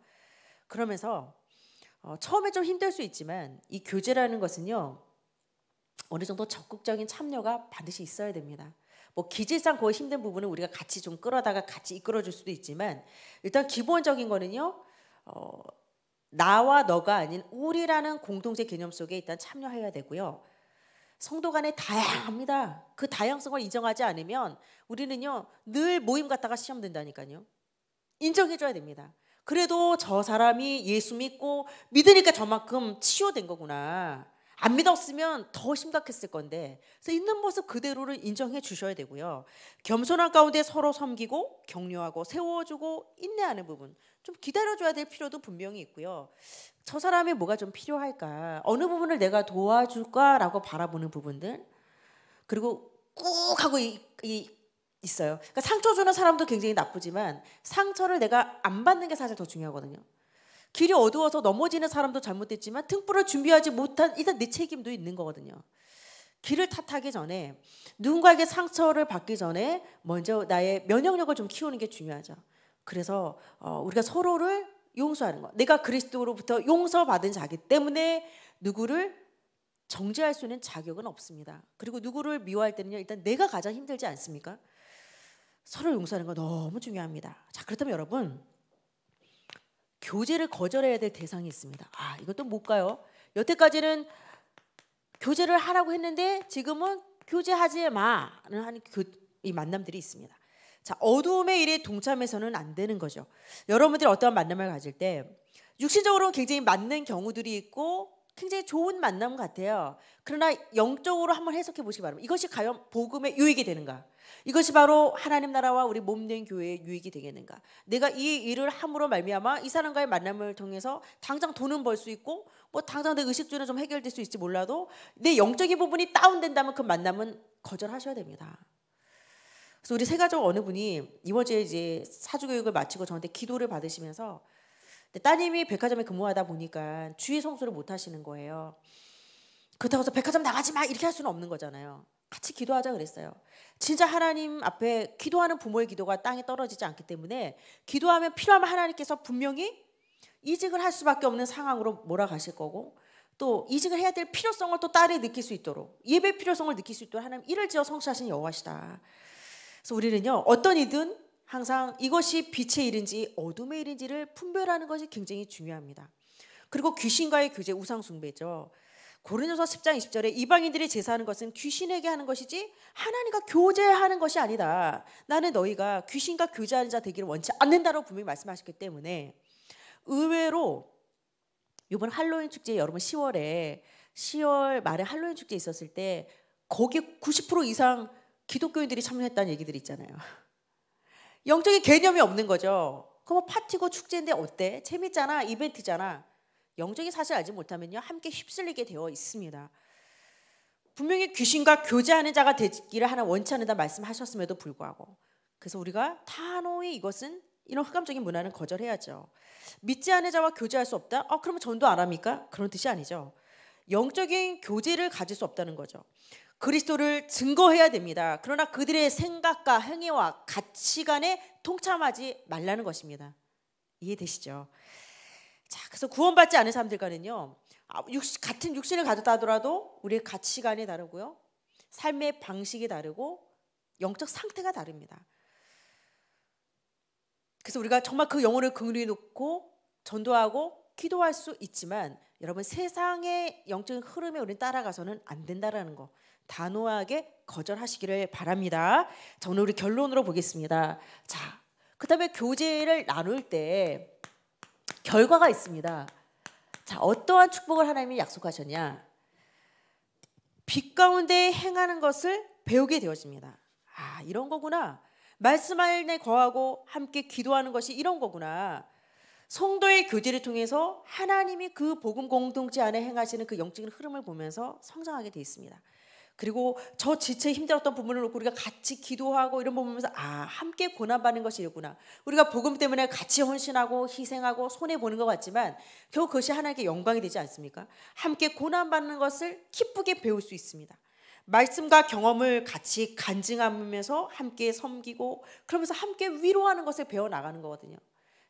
그러면서 어, 처음에 좀 힘들 수 있지만 이 교제라는 것은요 어느 정도 적극적인 참여가 반드시 있어야 됩니다. 뭐 기질상 거의 힘든 부분은 우리가 같이 좀 끌어다가 같이 이끌어줄 수도 있지만 일단 기본적인 거는요. 어, 나와 너가 아닌 우리라는 공동체 개념 속에 일단 참여해야 되고요. 성도 간에 다양합니다. 그 다양성을 인정하지 않으면 우리는요 늘 모임 갔다가 시험 된다니까요. 인정해줘야 됩니다. 그래도 저 사람이 예수 믿고 믿으니까 저만큼 치유된 거구나. 안 믿었으면 더 심각했을 건데 그래서 있는 모습 그대로를 인정해 주셔야 되고요. 겸손한 가운데 서로 섬기고 격려하고 세워주고 인내하는 부분 좀 기다려줘야 될 필요도 분명히 있고요. 저 사람이 뭐가 좀 필요할까 어느 부분을 내가 도와줄까라고 바라보는 부분들 그리고 꾹 하고 이, 이 있어요. 그러니까 상처 주는 사람도 굉장히 나쁘지만 상처를 내가 안 받는 게 사실 더 중요하거든요. 길이 어두워서 넘어지는 사람도 잘못됐지만 등불을 준비하지 못한 일단 내 책임도 있는 거거든요. 길을 탓하기 전에 누군가에게 상처를 받기 전에 먼저 나의 면역력을 좀 키우는 게 중요하죠. 그래서 어, 우리가 서로를 용서하는 것. 내가 그리스도로부터 용서받은 자기 때문에 누구를 정죄할 수 있는 자격은 없습니다. 그리고 누구를 미워할 때는요, 일단 내가 가장 힘들지 않습니까? 서로 용서하는 거 너무 중요합니다. 자, 그렇다면 여러분, 교제를 거절해야 될 대상이 있습니다. 아, 이것도 못 가요. 여태까지는 교제를 하라고 했는데 지금은 교제하지 마라는 한 교, 이 만남들이 있습니다. 자, 어두움의 일에 동참해서는 안 되는 거죠. 여러분들이 어떠한 만남을 가질 때 육신적으로는 굉장히 맞는 경우들이 있고 굉장히 좋은 만남 같아요. 그러나 영적으로 한번 해석해 보시기 바랍니다. 이것이 과연 복음의 유익이 되는가? 이것이 바로 하나님 나라와 우리 몸된 교회의 유익이 되겠는가? 내가 이 일을 함으로 말미암아 이 사람과의 만남을 통해서 당장 돈은 벌 수 있고 뭐 당장 내 의식주는 좀 해결될 수 있지 몰라도 내 영적인 부분이 다운된다면 그 만남은 거절하셔야 됩니다. 그래서 우리 세가족 어느 분이 이번 주에 이제 사주 교육을 마치고 저한테 기도를 받으시면서 따님이 백화점에 근무하다 보니까 주의 성수를 못 하시는 거예요. 그렇다고 해서 백화점 나가지 마 이렇게 할 수는 없는 거잖아요. 같이 기도하자 그랬어요. 진짜 하나님 앞에 기도하는 부모의 기도가 땅에 떨어지지 않기 때문에 기도하면 필요하면 하나님께서 분명히 이직을 할 수밖에 없는 상황으로 몰아가실 거고 또 이직을 해야 될 필요성을 또 딸이 느낄 수 있도록 예배 필요성을 느낄 수 있도록 하나님 이를 지어 성취하신 여호와시다. 그래서 우리는요 어떤 이든 항상 이것이 빛의 일인지 어둠의 일인지를 분별하는 것이 굉장히 중요합니다. 그리고 귀신과의 교제 우상 숭배죠. 고린도서 10장 20절에 이방인들이 제사하는 것은 귀신에게 하는 것이지 하나님과 교제하는 것이 아니다. 나는 너희가 귀신과 교제하는 자 되기를 원치 않는다라고 분명히 말씀하셨기 때문에 의외로 이번 할로윈 축제 여러분 10월에 10월 말에 할로윈 축제 있었을 때 거기 90% 이상 기독교인들이 참여했다는 얘기들이 있잖아요. 영적인 개념이 없는 거죠. 그럼 뭐 파티고 축제인데 어때? 재밌잖아. 이벤트잖아. 영적인 사실 을 알지 못하면요 함께 휩쓸리게 되어 있습니다. 분명히 귀신과 교제하는 자가 되기를 하나 원치 않는다 말씀하셨음에도 불구하고 그래서 우리가 단호히 이것은 이런 흑암적인 문화는 거절해야죠. 믿지 않은 자와 교제할 수 없다? 어, 그러면 전도 안 합니까? 그런 뜻이 아니죠. 영적인 교제를 가질 수 없다는 거죠. 그리스도를 증거해야 됩니다. 그러나 그들의 생각과 행위와 가치관에 통참하지 말라는 것입니다. 이해되시죠? 자, 그래서 구원받지 않은 사람들과는요. 아, 같은 육신을 가졌다 하더라도 우리의 가치관이 다르고요. 삶의 방식이 다르고 영적 상태가 다릅니다. 그래서 우리가 정말 그 영혼을 긍휼히 놓고 전도하고 기도할 수 있지만 여러분 세상의 영적인 흐름에 우리는 따라가서는 안 된다라는 거 단호하게 거절하시기를 바랍니다. 저는 우리 결론으로 보겠습니다. 자, 그다음에 교제를 나눌 때 결과가 있습니다. 자, 어떠한 축복을 하나님이 약속하셨냐? 빛 가운데 행하는 것을 배우게 되어집니다. 아, 이런 거구나. 말씀 안에 거하고 함께 기도하는 것이 이런 거구나. 성도의 교제를 통해서 하나님이 그 복음 공동체 안에 행하시는 그 영적인 흐름을 보면서 성장하게 되어 있습니다. 그리고 저 지체 힘들었던 부분을 놓고 우리가 같이 기도하고 이런 부분 보면서 아 함께 고난받는 것이 이구나 우리가 복음 때문에 같이 헌신하고 희생하고 손해 보는 것 같지만 결국 그것이 하나님께 영광이 되지 않습니까? 함께 고난받는 것을 기쁘게 배울 수 있습니다. 말씀과 경험을 같이 간증하면서 함께 섬기고 그러면서 함께 위로하는 것을 배워 나가는 거거든요.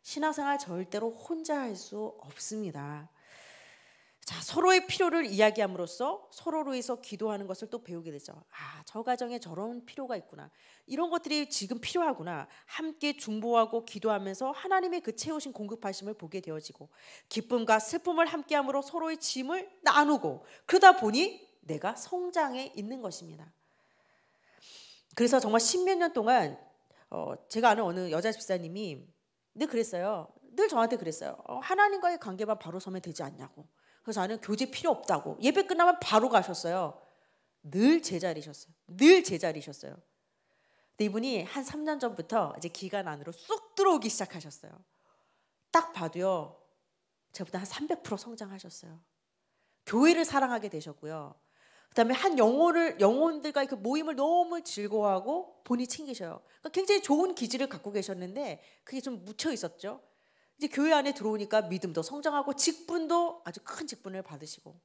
신앙생활 절대로 혼자 할 수 없습니다. 자, 서로의 필요를 이야기함으로써 서로로 해서 기도하는 것을 또 배우게 되죠. 아, 저 가정에 저런 필요가 있구나. 이런 것들이 지금 필요하구나. 함께 중보하고 기도하면서 하나님의 그 채우신 공급하심을 보게 되어지고 기쁨과 슬픔을 함께함으로 서로의 짐을 나누고 그러다 보니 내가 성장해 있는 것입니다. 그래서 정말 십몇 년 동안 어, 제가 아는 어느 여자 집사님이 늘 그랬어요. 늘 저한테 그랬어요. 어, 하나님과의 관계만 바로 서면 되지 않냐고. 그래서 나는 교제 필요 없다고. 예배 끝나면 바로 가셨어요. 늘 제자리셨어요. 늘 제자리셨어요. 근데 이분이 한 3년 전부터 이제 기간 안으로 쑥 들어오기 시작하셨어요. 딱 봐도요. 저보다 한 300% 성장하셨어요. 교회를 사랑하게 되셨고요. 그다음에 한 영혼을 영혼들과그 모임을 너무 즐거워하고 본이 챙기셔요. 그러니까 굉장히 좋은 기질을 갖고 계셨는데 그게 좀 묻혀 있었죠. 이제 교회 안에 들어오니까 믿음도 성장하고 직분도 아주 큰 직분을 받으시고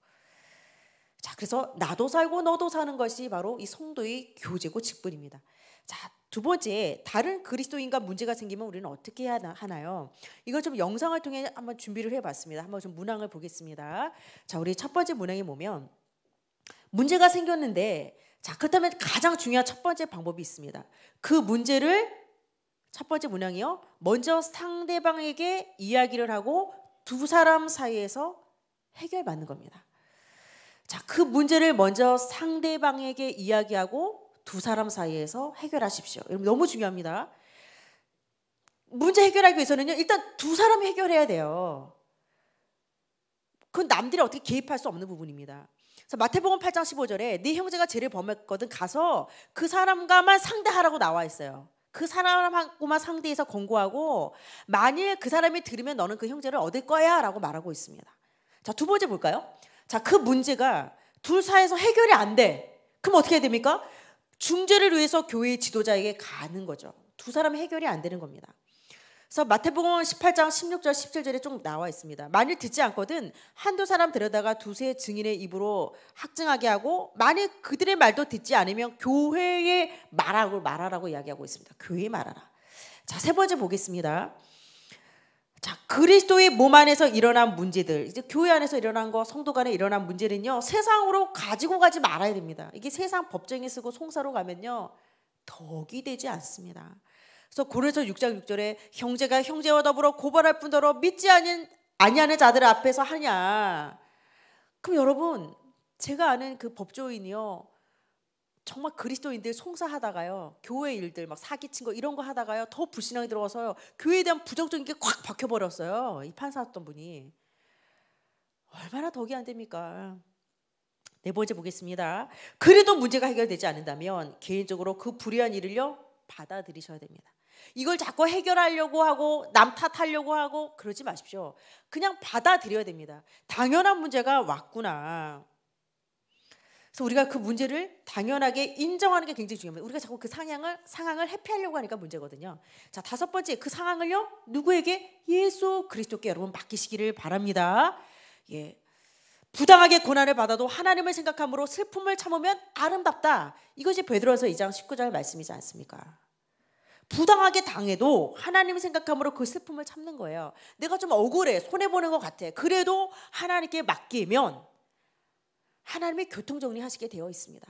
자 그래서 나도 살고 너도 사는 것이 바로 이 성도의 교제고 직분입니다. 자 두 번째 다른 그리스도인과 문제가 생기면 우리는 어떻게 해야 하나요? 이걸 좀 영상을 통해 한번 준비를 해봤습니다. 한번 좀 문항을 보겠습니다. 자 우리 첫 번째 문항에 보면 문제가 생겼는데 자 그렇다면 가장 중요한 첫 번째 방법이 있습니다. 그 문제를 첫 번째 문항이요. 먼저 상대방에게 이야기를 하고 두 사람 사이에서 해결받는 겁니다. 자, 그 문제를 먼저 상대방에게 이야기하고 두 사람 사이에서 해결하십시오. 여러분 너무 중요합니다. 문제 해결하기 위해서는요. 일단 두 사람이 해결해야 돼요. 그건 남들이 어떻게 개입할 수 없는 부분입니다. 그래서 마태복음 8장 15절에 네 형제가 죄를 범했거든 가서 그 사람과만 상대하라고 나와 있어요. 그 사람하고만 상대해서 권고하고 만일 그 사람이 들으면 너는 그 형제를 얻을 거야라고 말하고 있습니다. 자, 두 번째 볼까요? 자, 그 문제가 둘 사이에서 해결이 안 돼. 그럼 어떻게 해야 됩니까? 중재를 위해서 교회 지도자에게 가는 거죠. 두 사람 이 해결이 안 되는 겁니다. 그래서 마태복음 18장 16절 17절에 좀 나와 있습니다. 만일 듣지 않거든 한두 사람 데려다가 두세 증인의 입으로 확증하게 하고 만일 그들의 말도 듣지 않으면 교회에 말하고 말하라고 이야기하고 있습니다. 교회에 말하라. 자, 세 번째 보겠습니다. 자, 그리스도의 몸 안에서 일어난 문제들. 이제 교회 안에서 일어난 거, 성도 간에 일어난 문제는요. 세상으로 가지고 가지 말아야 됩니다. 이게 세상 법정에 쓰고 송사로 가면요. 덕이 되지 않습니다. 그래서 고린도서 6장 6절에 형제가 형제와 더불어 고발할 뿐더러 믿지 아닌 아니하는 자들 앞에서 하냐. 그럼 여러분 제가 아는 그 법조인이요. 정말 그리스도인들 송사하다가요. 교회 일들 막 사기친 거 이런 거 하다가요. 더 불신앙이 들어와서요. 교회에 대한 부정적인 게 꽉 박혀 버렸어요. 이 판사였던 분이. 얼마나 덕이 안 됩니까? 네 번째 보겠습니다. 그래도 문제가 해결되지 않는다면 개인적으로 그 불의한 일을요 받아들이셔야 됩니다. 이걸 자꾸 해결하려고 하고 남 탓하려고 하고 그러지 마십시오. 그냥 받아들여야 됩니다. 당연한 문제가 왔구나. 그래서 우리가 그 문제를 당연하게 인정하는 게 굉장히 중요합니다. 우리가 자꾸 그 상향을 상황을 회피하려고 하니까 문제거든요. 자 다섯 번째 그 상황을요 누구에게 예수 그리스도께 여러분 맡기시기를 바랍니다. 예, 부당하게 고난을 받아도 하나님을 생각함으로 슬픔을 참으면 아름답다. 이것이 베드로서 2장 19절 말씀이지 않습니까? 부당하게 당해도 하나님 생각함으로 그 슬픔을 참는 거예요. 내가 좀 억울해. 손해보는 것 같아. 그래도 하나님께 맡기면 하나님이 교통정리 하시게 되어 있습니다.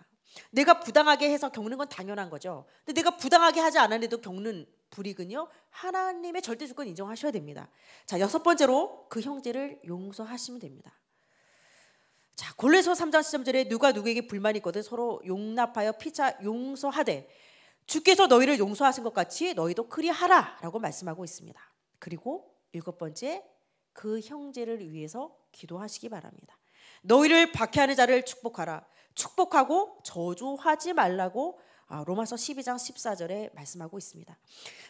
내가 부당하게 해서 겪는 건 당연한 거죠. 근데 내가 부당하게 하지 않았는데도 겪는 불이군요 하나님의 절대 주권 인정하셔야 됩니다. 자, 여섯 번째로 그 형제를 용서하시면 됩니다. 자, 골로서 3장 시점절에 누가 누구에게 불만이 있거든 서로 용납하여 피차 용서하되 주께서 너희를 용서하신 것 같이 너희도 그리하라라고 말씀하고 있습니다. 그리고 일곱 번째 그 형제를 위해서 기도하시기 바랍니다. 너희를 박해하는 자를 축복하라. 축복하고 저주하지 말라고 아, 로마서 12장 14절에 말씀하고 있습니다.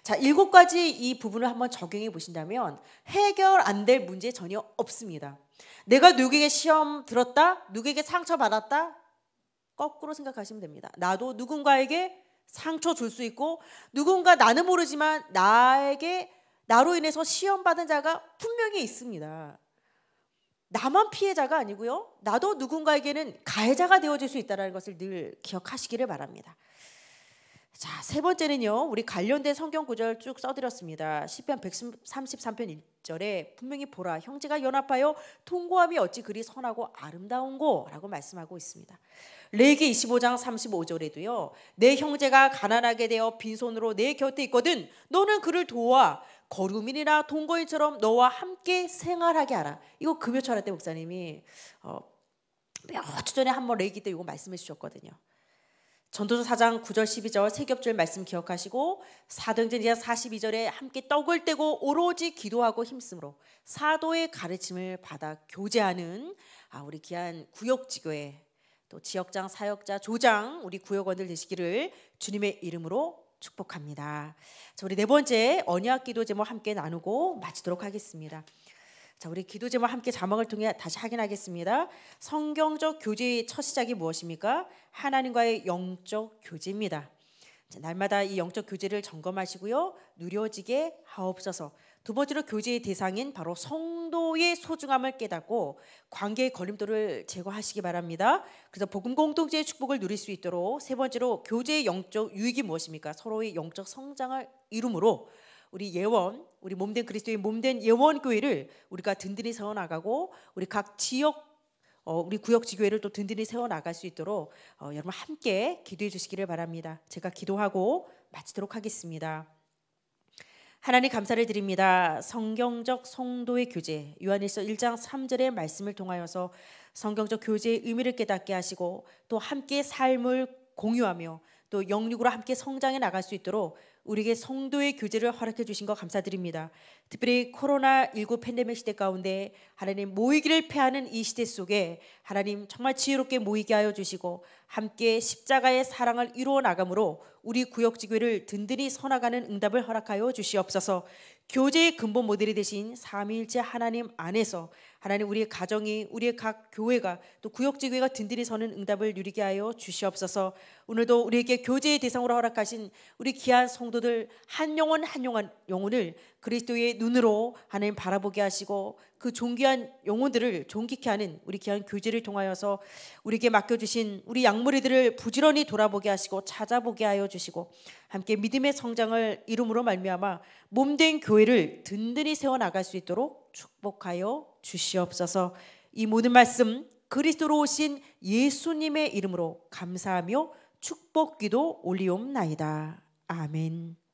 자, 일곱 가지 이 부분을 한번 적용해 보신다면 해결 안 될 문제 전혀 없습니다. 내가 누구에게 시험 들었다, 누구에게 상처 받았다, 거꾸로 생각하시면 됩니다. 나도 누군가에게 상처 줄 수 있고 누군가 나는 모르지만 나에게 나로 인해서 시험 받은 자가 분명히 있습니다. 나만 피해자가 아니고요. 나도 누군가에게는 가해자가 되어질 수 있다는 것을 늘 기억하시기를 바랍니다. 자, 세 번째는요. 우리 관련된 성경 구절 쭉 써드렸습니다. 시편 133편 1절에 분명히 보라 형제가 연합하여 통고함이 어찌 그리 선하고 아름다운고라고 말씀하고 있습니다. 레기 25장 35절에도요. 내 형제가 가난하게 되어 빈손으로 내 곁에 있거든 너는 그를 도와 거루민이나 동거인처럼 너와 함께 생활하게 하라. 이거 금요철학 때 목사님이 어, 몇주 전에 한 번 레기 때 이거 말씀해 주셨거든요. 전도서 4장 9절 12절 세겹절 말씀 기억하시고 사도행전 2장 42절에 함께 떡을 떼고 오로지 기도하고 힘쓰므로 사도의 가르침을 받아 교제하는 아 우리 귀한 구역 지교회 또 지역장, 사역자, 조장 우리 구역원들 되시기를 주님의 이름으로 축복합니다. 자, 우리 네 번째 언약 기도 제목 함께 나누고 마치도록 하겠습니다. 자, 우리 기도 제목 함께 자막을 통해 다시 확인하겠습니다. 성경적 교제의 첫 시작이 무엇입니까? 하나님과의 영적 교제입니다. 자, 날마다 이 영적 교제를 점검하시고요. 누려지게 하옵소서. 두 번째로 교제의 대상인 바로 성도의 소중함을 깨닫고 관계의 걸림돌을 제거하시기 바랍니다. 그래서 복음 공동체의 축복을 누릴 수 있도록 세 번째로 교제의 영적 유익이 무엇입니까? 서로의 영적 성장을 이루므로 우리 예원, 우리 몸된 그리스도의 몸된 예원 교회를 우리가 든든히 세워 나가고 우리 각 지역 어, 우리 구역 지교회를 또 든든히 세워 나갈 수 있도록 어, 여러분 함께 기도해 주시기를 바랍니다. 제가 기도하고 마치도록 하겠습니다. 하나님 감사를 드립니다. 성경적 성도의 교제 요한일서 1장 3절의 말씀을 통하여서 성경적 교제의 의미를 깨닫게 하시고 또 함께 삶을 공유하며 또 영육으로 함께 성장해 나갈 수 있도록 우리에게 성도의 교제를 허락해 주신 거 감사드립니다. 특별히 코로나19 팬데믹 시대 가운데 하나님 모이기를 패하는 이 시대 속에 하나님 정말 지혜롭게 모이게 하여 주시고 함께 십자가의 사랑을 이루어 나감으로 우리 구역 지교를 든든히 서나가는 응답을 허락하여 주시옵소서. 교제의 근본 모델이 되신 삼위일체 하나님 안에서 하나님 우리의 가정이 우리의 각 교회가 또 구역지교회가 든든히 서는 응답을 누리게 하여 주시옵소서. 오늘도 우리에게 교제의 대상으로 허락하신 우리 귀한 성도들 한 영혼 한 영혼, 영혼을 그리스도의 눈으로 하나님 바라보게 하시고 그 존귀한 영혼들을 존귀케 하는 우리 귀한 교제를 통하여서 우리에게 맡겨주신 우리 양무리들을 부지런히 돌아보게 하시고 찾아보게 하여 주시고 함께 믿음의 성장을 이름으로 말미암아 몸된 교회를 든든히 세워나갈 수 있도록 축복하여 주시옵소서 이 모든 말씀 그리스도로 오신 예수님의 이름으로 감사하며 축복기도 올리옵나이다. 아멘.